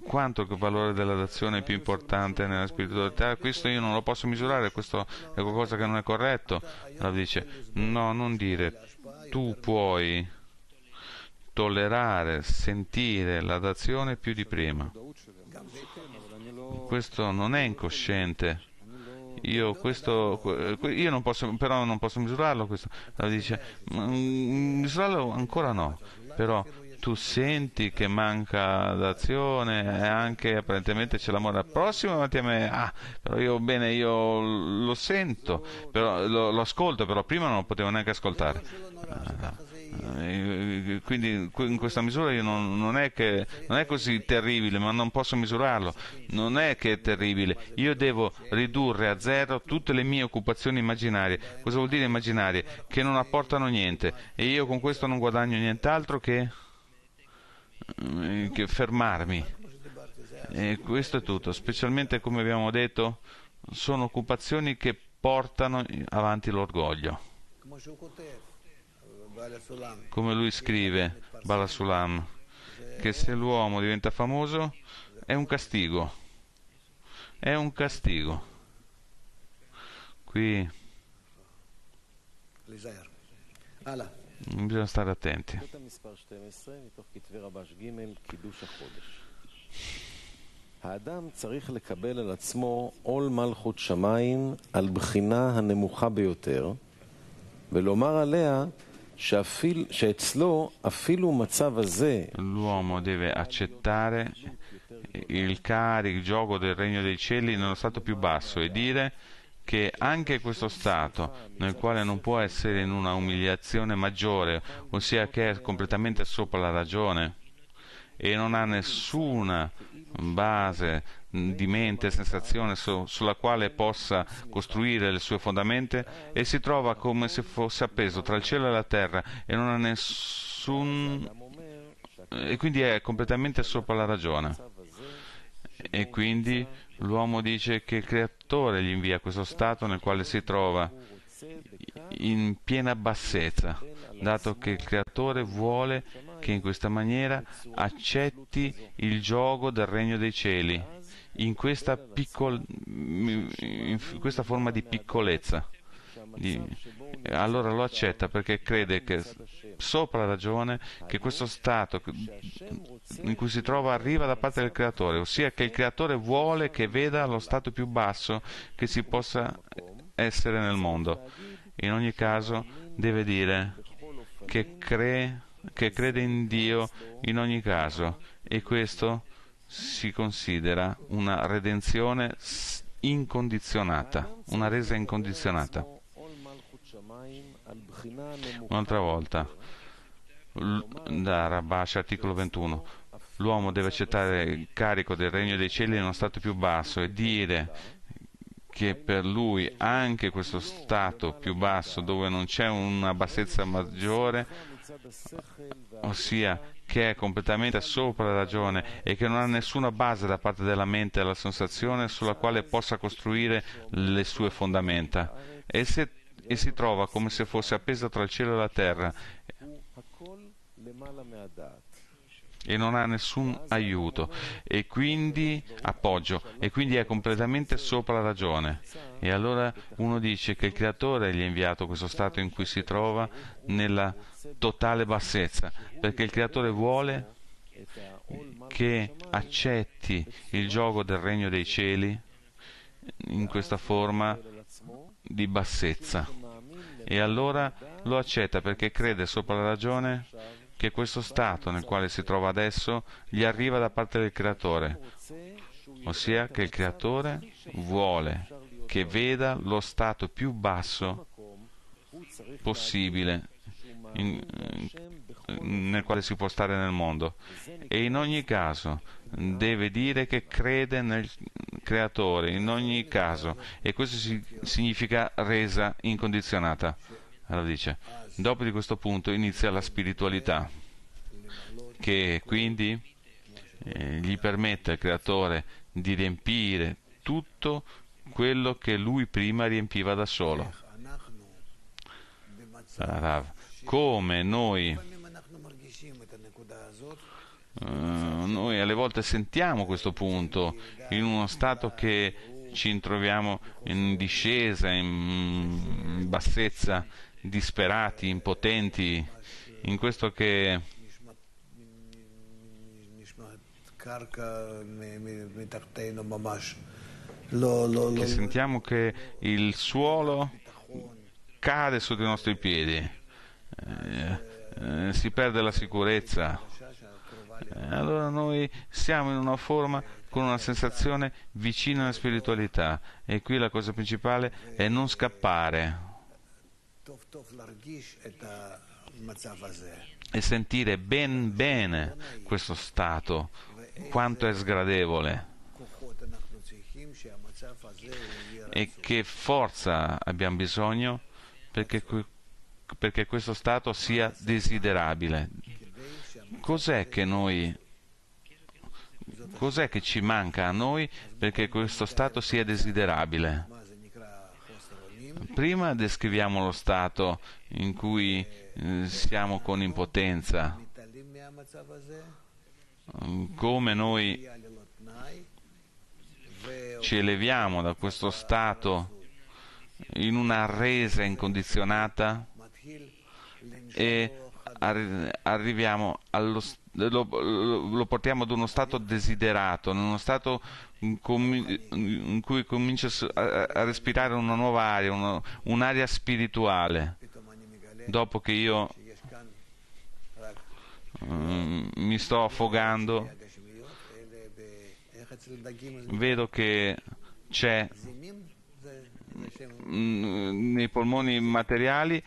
Quanto il valore della dazione è più importante nella spiritualità? Questo io non lo posso misurare, questo è qualcosa che non è corretto. Allora dice, no, non dire, tu puoi tollerare, sentire la dazione più di prima. Questo non è incosciente io, questo, io non posso, però non posso misurarlo questo. Dice, mm, misurarlo ancora no, però tu senti che manca d'azione e anche apparentemente c'è l'amore al prossimo davanti a me ah, però io bene io lo sento però, lo, lo ascolto però prima non lo potevo neanche ascoltare ah, eh, quindi in questa misura non, non, è che, non è così terribile, ma non posso misurarlo. Non è che è terribile, io devo ridurre a zero tutte le mie occupazioni immaginarie. Cosa vuol dire immaginarie? Che non apportano niente e io con questo non guadagno nient'altro che, eh, che fermarmi. E questo è tutto, specialmente come abbiamo detto, sono occupazioni che portano avanti l'orgoglio come lui scrive, Balasulam, che se l'uomo diventa famoso è un castigo, è un castigo. Qui bisogna stare attenti. האדם צריך לקבל על עצמו עול מלכות שמיים על בחינה הנמוכה ביותר, ולומר עליה L'uomo deve accettare il carico, il gioco del regno dei cieli nello stato più basso e dire che anche questo stato, nel quale non può essere in una umiliazione maggiore, ossia che è completamente sopra la ragione, e non ha nessuna base di mente, sensazione su, sulla quale possa costruire le sue fondamenta e si trova come se fosse appeso tra il cielo e la terra e non ha nessun e quindi è completamente sopra la ragione. E quindi l'uomo dice che il creatore gli invia questo stato nel quale si trova in piena bassezza, dato che il creatore vuole che in questa maniera accetti il gioco del regno dei cieli, in questa, piccol- in questa forma di piccolezza. allora lo accetta perché crede che sopra la ragione che questo stato in cui si trova arriva da parte del creatore, ossia che il creatore vuole che veda lo stato più basso che si possa essere nel mondo. In ogni caso deve dire che crea che crede in Dio in ogni caso e questo si considera una redenzione incondizionata, una resa incondizionata. Un'altra volta, da Rabbash articolo 21, l'uomo deve accettare il carico del regno dei cieli in uno stato più basso e dire che per lui anche questo stato più basso dove non c'è una bassezza maggiore ossia che è completamente sopra la ragione e che non ha nessuna base da parte della mente e della sensazione sulla quale possa costruire le sue fondamenta, e, se, e si trova come se fosse appesa tra il cielo e la terra e non ha nessun aiuto e quindi appoggio e quindi è completamente sopra la ragione. E allora uno dice che il creatore gli ha inviato questo stato in cui si trova nella totale bassezza, perché il creatore vuole che accetti il gioco del regno dei cieli in questa forma di bassezza. E allora lo accetta perché crede sopra la ragione che questo stato nel quale si trova adesso gli arriva da parte del creatore, ossia che il creatore vuole che veda lo stato più basso possibile in, nel quale si può stare nel mondo e in ogni caso deve dire che crede nel creatore in ogni caso e questo si, significa resa incondizionata allora dice Dopo di questo punto inizia la spiritualità, che quindi eh, gli permette al creatore di riempire tutto quello che lui prima riempiva da solo. Ah, come noi, eh, noi alle volte sentiamo questo punto in uno stato che ci troviamo in discesa, in bassezza, disperati, impotenti, in questo che che sentiamo che il suolo cade sotto i nostri piedi, eh, eh, si perde la sicurezza. Eh, allora noi siamo in una forma con una sensazione vicina alla spiritualità e qui la cosa principale è non scappare e sentire ben bene questo stato, quanto è sgradevole e che forza abbiamo bisogno perché, perché questo stato sia desiderabile. Cos'è che noi cos'è che ci manca a noi perché questo stato sia desiderabile? Prima descriviamo lo stato in cui eh, siamo con impotenza, come noi ci eleviamo da questo stato in una resa incondizionata e arriviamo allo, lo, lo portiamo ad uno stato desiderato, in uno stato in, com- in cui comincia a, a, respirare una nuova aria, una, un'aria spirituale, dopo che io um, mi sto affogando, vedo che c'è mm, nei polmoni materiali,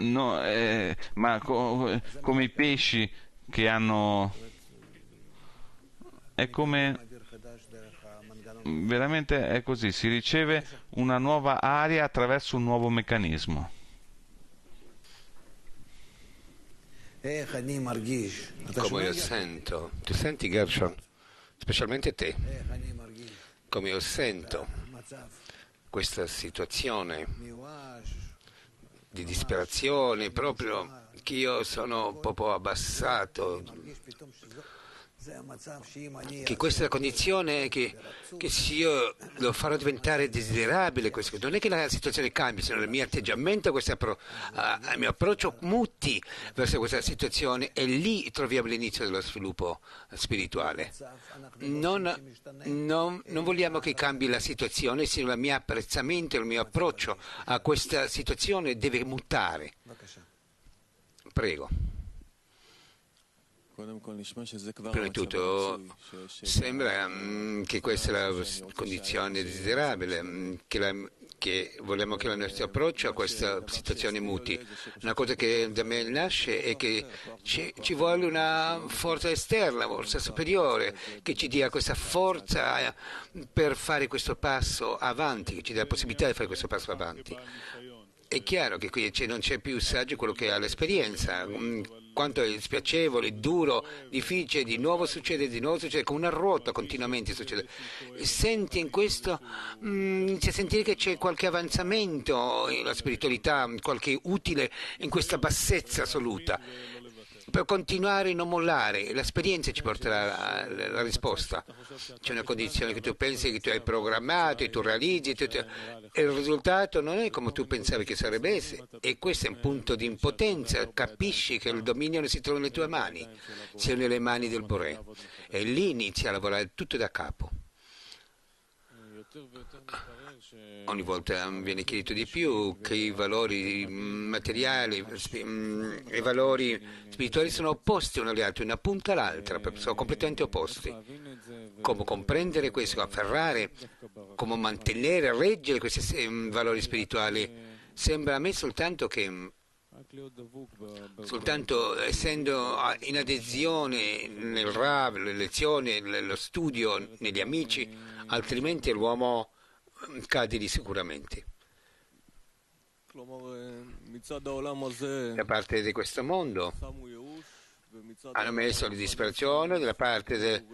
no, eh, ma co- come i pesci che hanno... è come veramente è così, si riceve una nuova aria attraverso un nuovo meccanismo. Eh, Come io sento, ti senti Gershon? Specialmente te. Eh, Come io sento eh, questa situazione di disperazione, proprio che io sono un po' abbassato, che questa è la condizione che, che se io lo farò diventare desiderabile, questo, non è che la situazione cambi, se il mio atteggiamento, appro- uh, il mio approccio muti verso questa situazione e lì troviamo l'inizio dello sviluppo spirituale. Non, non, non vogliamo che cambi la situazione, se il mio apprezzamento, il mio approccio a questa situazione deve mutare. Prego. Prima di tutto sembra mm, che questa è la condizione desiderabile, mm, che, la, che vogliamo che il nostro approccio a questa situazione muti. Una cosa che da me nasce è che eh, eh, eh, ci, ci vuole una forza esterna, una forza superiore, che ci dia questa forza mm, per fare questo passo avanti, che ci dia la possibilità di fare questo passo avanti. È chiaro che qui non c'è più saggio quello che ha l'esperienza, quanto è spiacevole, duro, difficile, di nuovo succede, di nuovo succede, come una ruota continuamente succede. Senti in questo, mh, mm, a sentire che c'è qualche avanzamento nella eh, spiritualità, qualche utile in questa bassezza assoluta per continuare e non mollare. L'esperienza ci porterà la, la risposta. C'è una condizione che tu pensi che tu hai programmato e tu realizzi, tu, e il risultato non è come tu pensavi che sarebbe e questo è un punto di impotenza. Capisci che il dominio non si trova nelle tue mani, sia nelle mani del Boré. E lì inizia a lavorare tutto da capo ogni volta viene chiesto di più che i valori mm, materiali e mm, i valori spirituali sono opposti uno agli altri, una punta all'altra, sono completamente opposti. Come comprendere questo, afferrare, come mantenere, reggere questi mm, valori spirituali? Sembra a me soltanto che soltanto essendo ah, in adesione nel RAV, le lezioni, lo studio, negli amici, altrimenti l'uomo cadi lì sicuramente. Eh, da parte di questo mondo eh, hanno messo la disperazione, da parte, de,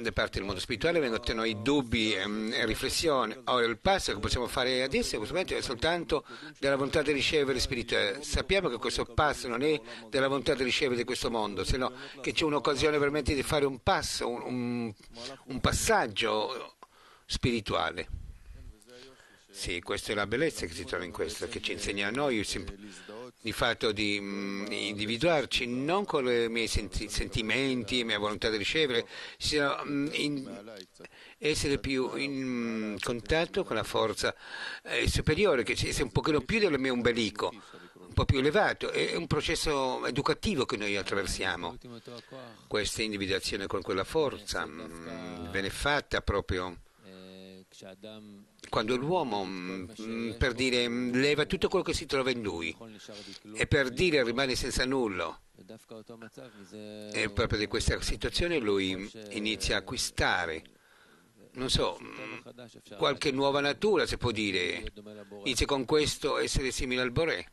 da parte del mondo spirituale vengono i dubbi ehm, e riflessioni. Ora il passo che possiamo fare adesso in questo momento è soltanto della volontà di ricevere spirituale. Eh, sappiamo che questo passo non è della volontà di ricevere di questo mondo, se no che c'è un'occasione veramente di fare un passo, un, un, un passaggio spirituale. Sì, questa è la bellezza che si trova in questo, che ci insegna a noi il fatto mm, di individuarci non con i miei senti, sentimenti, la mia volontà di ricevere, mm, essere più in mm, contatto con la forza eh, superiore, che è un pochino più del mio ombelico, un po' più elevato. È un processo educativo che noi attraversiamo, questa individuazione con quella forza, mh, fatta proprio quando l'uomo, mm, mm, per dire, mm, leva tutto quello che si trova in lui e per dire rimane senza nulla, e proprio di questa situazione lui inizia a acquistare, non so, qualche nuova natura, si può dire, inizia con questo essere simile al Boré.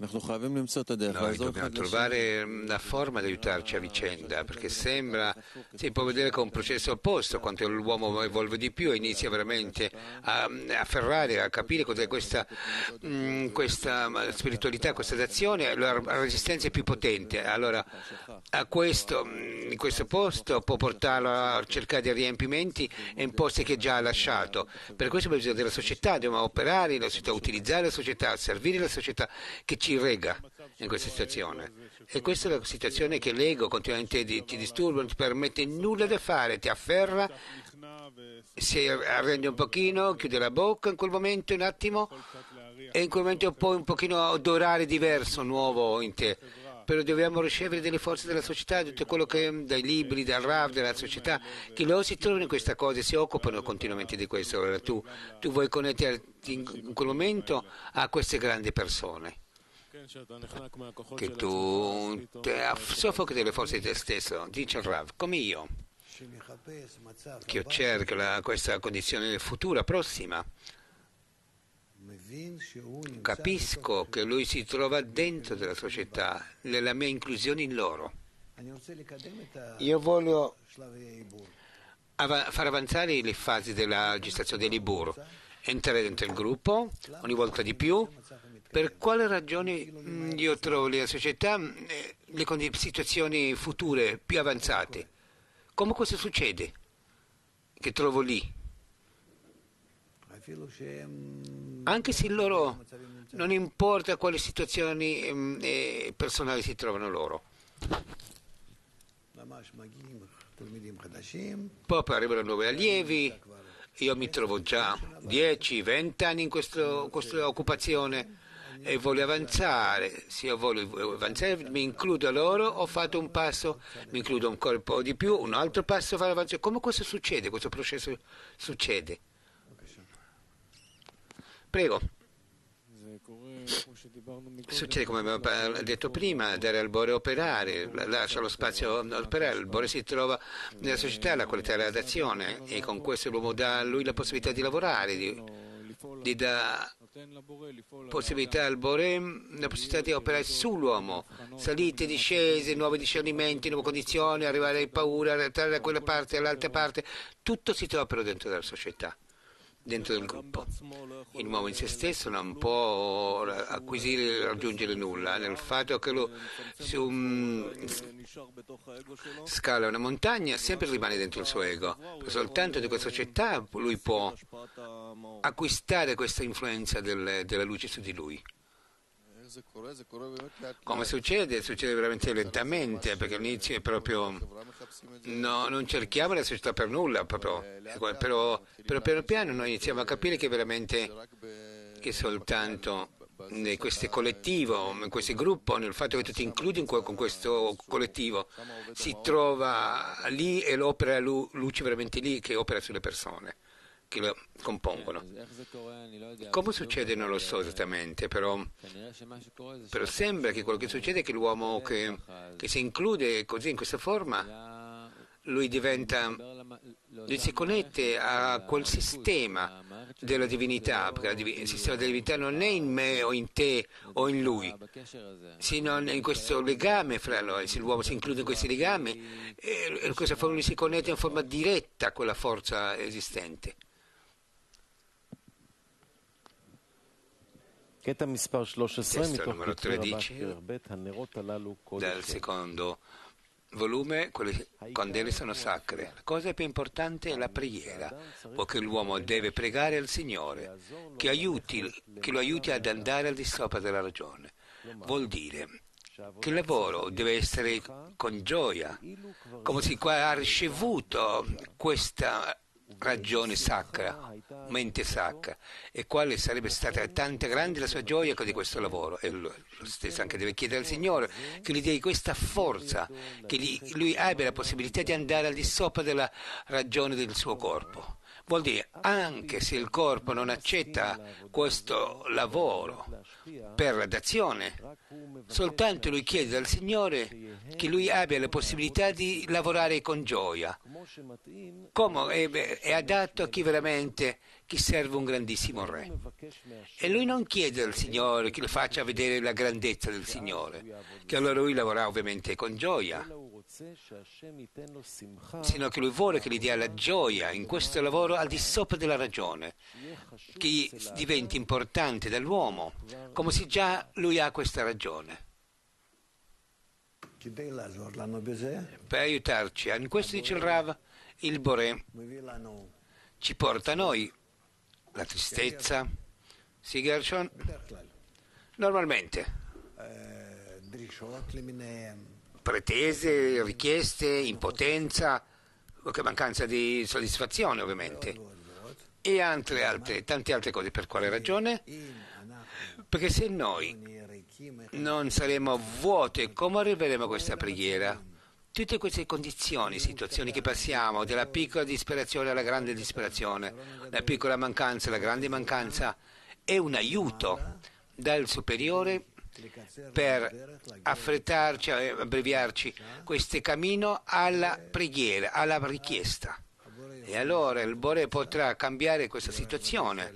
Noi dobbiamo trovare una mm, forma di aiutarci a vicenda, perché sembra, si può vedere con un processo opposto, quanto l'uomo evolve di più, inizia veramente mm, a afferrare, a capire cos'è questa, mm, questa spiritualità, questa d'azione, la resistenza è più potente. Allora, a questo, in questo posto può portarlo a cercare dei riempimenti in posti che già ha lasciato. Per questo abbiamo bisogno della società, dobbiamo operare la società, utilizzare la società, servire la società che ci ci rega in questa situazione. E questa è la situazione che l'ego continuamente ti disturba, non ti permette nulla da fare, ti afferra, si arrende un pochino, chiude la bocca in quel momento, un attimo, e in quel momento puoi un pochino odorare diverso, nuovo in te. Però dobbiamo ricevere delle forze della società, tutto quello che dai libri, dal RAV, della società, che loro si trovano in questa cosa e si occupano continuamente di questo. Allora tu, tu vuoi connetterti in quel momento a queste grandi persone che tu soffochi delle forze di te stesso, dice il Rav, come io, che io cerco la, questa condizione futura, prossima. Capisco che lui si trova dentro della società, nella mia inclusione in loro. Io voglio av- far avanzare le fasi della gestazione dell'Ibur, entrare dentro il gruppo ogni volta di più per quale ragione mm, io trovo la società, mm, eh, le situazioni future più avanzate? Come questo succede? Che trovo lì? Anche se loro non importa quali situazioni mm, eh, personali si trovano loro. Poi arrivano nuovi allievi, io mi trovo già 10-20 anni in questo, questa occupazione e voglio avanzare, se io voglio avanzare mi includo loro, ho fatto un passo, mi includo ancora un po' di più, un altro passo far avanzare. Come questo succede, questo processo succede? Prego. Succede come abbiamo detto prima, dare al Bore operare, lascia lo spazio operare, il Bore si trova nella società, la qualità della d'azione e con questo l'uomo dà a lui la possibilità di lavorare, di, di da, possibilità al Borem, la possibilità di operare sull'uomo, salite, discese, nuovi discernimenti, nuove condizioni, arrivare ai paure, arrivare da quella parte all'altra parte, tutto si trova però dentro la società dentro del gruppo. Il nuovo in se stesso non può acquisire, raggiungere nulla, nel fatto che lo, su um, scala una montagna sempre rimane dentro il suo ego, soltanto di questa società lui può acquistare questa influenza del, della luce su di lui. Come succede? Succede veramente lentamente, perché all'inizio è proprio... No, non cerchiamo la società per nulla, proprio. Eh, però, però piano piano noi iniziamo a capire che veramente eh, che soltanto in questo eh, collettivo, in questo gruppo, nel fatto che tu ti includi in con questo collettivo, si trova lì e l'opera luce veramente lì che opera sulle persone che lo compongono. Come succede non lo so esattamente, però, però sembra che quello che succede è che l'uomo che, che si include così in questa forma, lui diventa, lui si connette a quel sistema della divinità, perché il sistema della divinità non è in me o in te o in lui, sino in questo legame fra noi, se l'uomo si include in questi legami, in eh, questa forma lui si connette in forma diretta a quella forza esistente. Testa numero 13 del secondo volume, quelle candele sono sacre. La cosa più importante è la preghiera, poiché l'uomo deve pregare al Signore che, aiuti, che lo aiuti ad andare al di sopra della ragione. Vuol dire cioè, che il lavoro deve essere con gioia, come se qua ha ricevuto questa ragione sacra, mente sacra, e quale sarebbe stata tanta grande la sua gioia di questo lavoro. E lo stesso anche deve chiedere al Signore che gli dia questa forza, che gli, lui abbia la possibilità di andare al di sopra della ragione del suo corpo. Vuol dire, anche se il corpo non accetta questo lavoro per radazione, soltanto lui chiede al Signore che lui abbia la possibilità di lavorare con gioia, come è, è adatto a chi veramente chi serve un grandissimo re. E lui non chiede al Signore che lo faccia vedere la grandezza del Signore, che allora lui lavora ovviamente con gioia sino che lui vuole che gli dia la gioia in questo lavoro al di sopra della ragione, che diventi importante dall'uomo, come se già lui ha questa ragione. Per aiutarci, in questo dice il Rav, il Boré ci porta a noi la tristezza. Sì, Gershon? Normalmente. Eh, pretese, richieste, impotenza, anche mancanza di soddisfazione ovviamente e altre, altre, tante altre cose. Per quale ragione? Perché se noi non saremo vuoti, come arriveremo a questa preghiera? Tutte queste condizioni, situazioni che passiamo, dalla piccola disperazione alla grande disperazione, la piccola mancanza alla grande mancanza, è un aiuto dal superiore per affrettarci, eh, abbreviarci questo cammino alla preghiera, alla richiesta. E allora il Bore potrà cambiare questa situazione.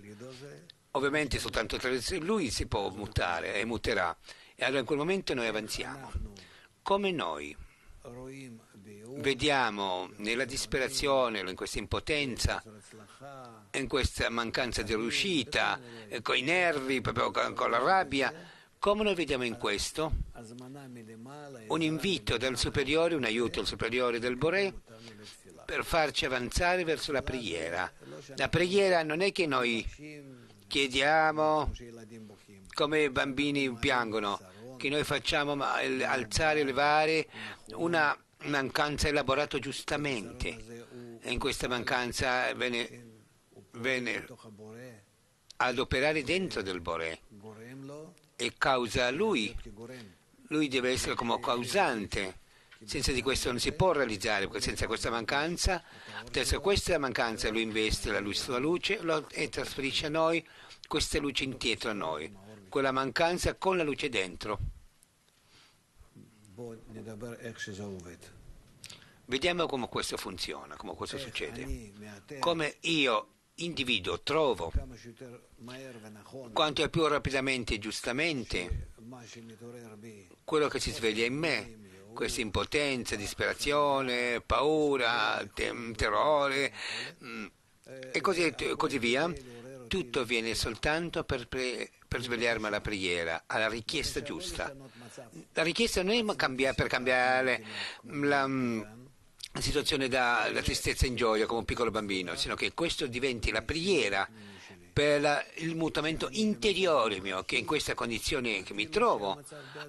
Ovviamente soltanto attraverso lui si può mutare e muterà. E allora in quel momento noi avanziamo. Come noi vediamo nella disperazione, in questa impotenza, in questa mancanza di riuscita, eh, con i nervi, proprio con la rabbia, come noi vediamo in questo? Un invito dal superiore, un aiuto al superiore del Boré per farci avanzare verso la preghiera. La preghiera non è che noi chiediamo come i bambini piangono, che noi facciamo alzare e levare una mancanza elaborata giustamente. E in questa mancanza venne, venne ad operare dentro del Boré e causa a lui, lui deve essere come causante. Senza di questo non si può realizzare, perché senza questa mancanza, attraverso questa mancanza lui investe la sua luce e trasferisce a noi questa luce indietro a noi, quella mancanza con la luce dentro. Vediamo come questo funziona, come questo succede. Come io individuo, trovo, quanto è più rapidamente e giustamente quello che si sveglia in me, questa impotenza, disperazione, paura, terrore mm, e così, così, via, tutto avviene soltanto per, pre- per svegliarmi alla preghiera, alla richiesta giusta. La richiesta non è per cambiare la mm, situazione da, da, tristezza in gioia come un piccolo bambino, sino che questo diventi la preghiera per la, il mutamento interiore mio, che in questa condizione che mi trovo,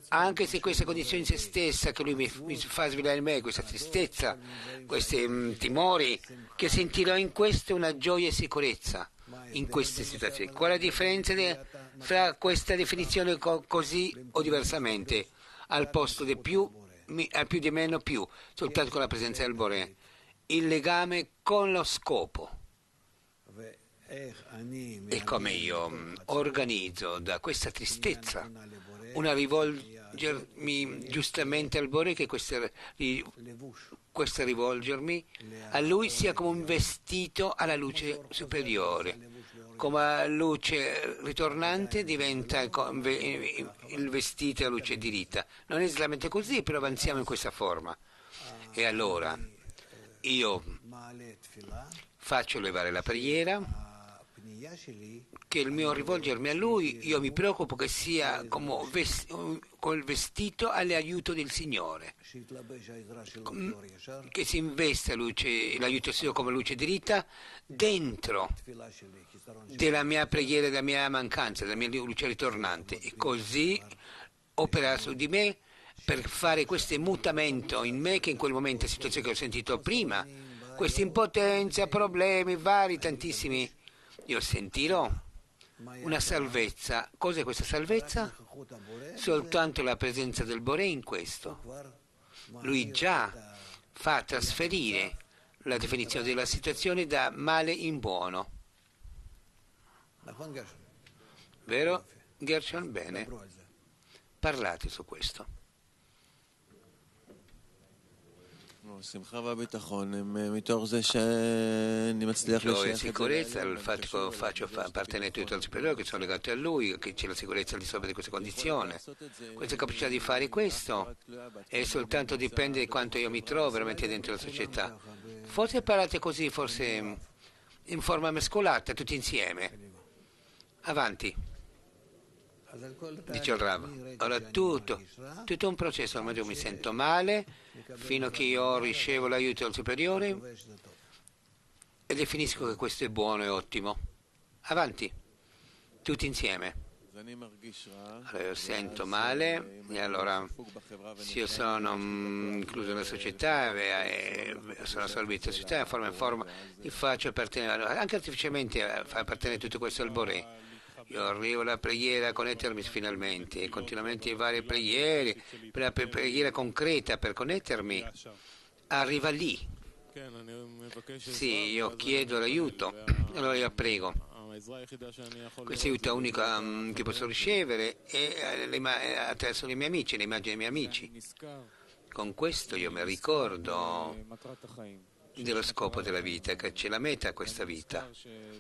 anche se questa condizione in se stessa che lui mi, mi fa svegliare in me, questa tristezza, questi mh, mm, timori, che sentirò in questo una gioia e sicurezza in queste situazioni. Qual è la differenza tra questa definizione co- così o diversamente? Al posto di più al eh, più di meno più, soltanto con la presenza del Bore, il legame con lo scopo. E come io mm, organizzo da questa tristezza una rivolgermi giustamente al Bore, che questa, questa rivolgermi a lui sia come un vestito alla luce superiore come luce ritornante diventa il vestito a luce diritta. Non è esattamente così, però avanziamo in questa forma. E allora io faccio levare la preghiera che il mio rivolgermi a lui, io mi preoccupo che sia vest- col vestito all'aiuto del Signore, che si investa luce, l'aiuto del Signore come luce diritta dentro della mia preghiera, della mia mancanza, della mia luce ritornante. E così opera su di me per fare questo mutamento in me che in quel momento, è la situazione che ho sentito prima, questa impotenza, problemi vari, tantissimi io sentirò una salvezza. Cos'è questa salvezza? Soltanto la presenza del Bore in questo. Lui già fa trasferire la definizione della situazione da male in buono. Vero? Gershon, bene. Parlate su questo. Lo è sicurezza, il fatto che faccio appartenere tutto al superiore, che sono legati a lui, che c'è la sicurezza di sopra di questa condizione. Questa capacità di fare questo è soltanto dipende di quanto io mi trovo veramente dentro la società. Forse parlate così, forse mm, in forma mescolata, tutti insieme. Avanti dice il Rav. Allora tutto, tutto un processo, ma io mi sento male fino a che io ricevo l'aiuto del superiore e definisco che questo è buono e ottimo. Avanti, tutti insieme. Allora io sento male e allora se io sono mm, incluso nella società e eh, sono assorbito nella società in forma, in forma, faccio appartenere, anche artificialmente eh, fa appartenere tutto questo al Boré io arrivo alla preghiera a connettermi finalmente e continuamente le varie preghiere, la preghiera concreta per connettermi, arriva lì. Sì, io chiedo l'aiuto, allora io prego. Questo aiuto è l'unico mm, che posso ricevere è eh, eh, attraverso i miei amici, le immagini dei miei amici. Con questo io mi ricordo dello scopo della vita, che c'è la meta a questa vita.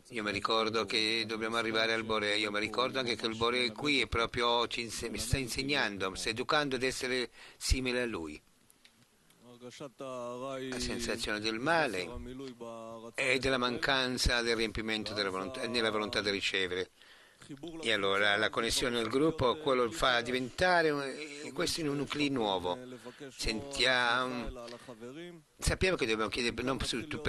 Io mi ricordo che dobbiamo arrivare al Boreo, io mi ricordo anche che il Boreo è qui e proprio, inse- mi sta insegnando, mi sta educando ad essere simile a lui. La sensazione del male e della mancanza del riempimento della volontà, nella volontà di ricevere. E allora la connessione al gruppo quello fa diventare questo in un nucleo nuovo. Sentiamo, sappiamo che dobbiamo chiedere non per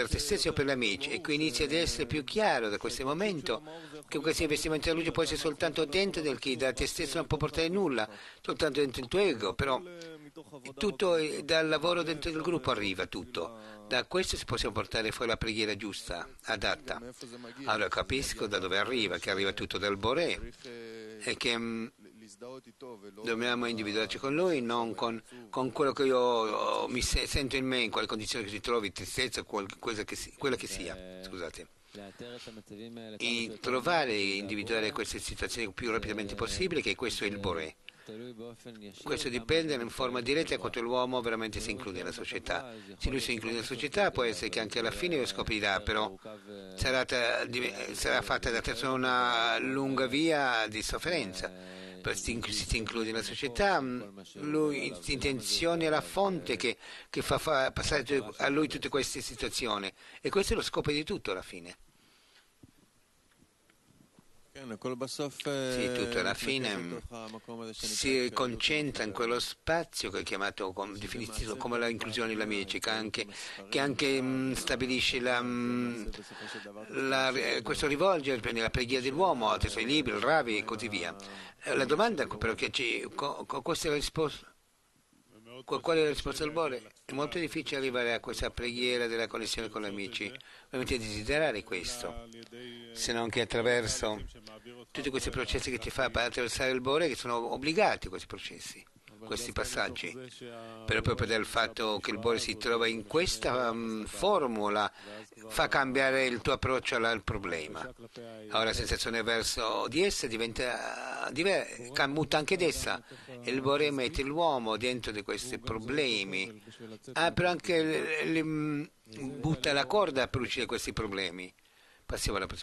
se stessi o per gli amici e qui inizia ad essere più chiaro da questo momento che questo investimento della luce può essere soltanto dentro del chi, da te stesso non può portare nulla, soltanto dentro il tuo ego, però tutto eh, dal lavoro dentro il gruppo arriva tutto da questo si possiamo portare fuori la preghiera giusta, adatta. Allora capisco da dove arriva, che arriva tutto dal Boré e che mm, dobbiamo individuarci con lui, non con, con quello che io oh, mi se, sento in me, in quale condizione si trovi, tristezza, qual, che quella che sia. Eh, scusate. E trovare e individuare queste situazioni più rapidamente possibile, che questo è il Boré. Questo dipende in forma diretta da quanto l'uomo veramente si include nella società. Se lui si include nella società può essere che anche alla fine lo scoprirà, però sarà, sarà fatta da una lunga via di sofferenza si include nella società, mm, lui si intenzione alla fonte che, che fa, fa, passare a lui tutte queste situazioni e questo è lo scopo di tutto alla fine. Sì, tutto alla eh, fine mm, si concentra in quello spazio che è chiamato com, definito come l'inclusione della musica, anche, che anche mh, mm, stabilisce la, mh, mm, la, eh, questo rivolgere nella preghiera dell'uomo, eh, i libri, il ravi e così via. La domanda però che ci, con, con questa risposta Qual, qual è la risposta del Bore? È molto difficile arrivare a questa preghiera della connessione con gli amici. Ovviamente desiderare questo, se non che attraverso tutti questi processi che ti fa attraversare il Bore, che sono obbligati questi processi questi passaggi, però proprio del fatto che il Bore si trova in questa um, formula fa cambiare il tuo approccio al problema. Ora la sensazione verso di essa diventa diversa, muta anche d'essa. Il Bore mette l'uomo dentro di questi problemi, ah, però anche le, le, mm, butta la corda per uscire da questi problemi. Passiamo alla prossima.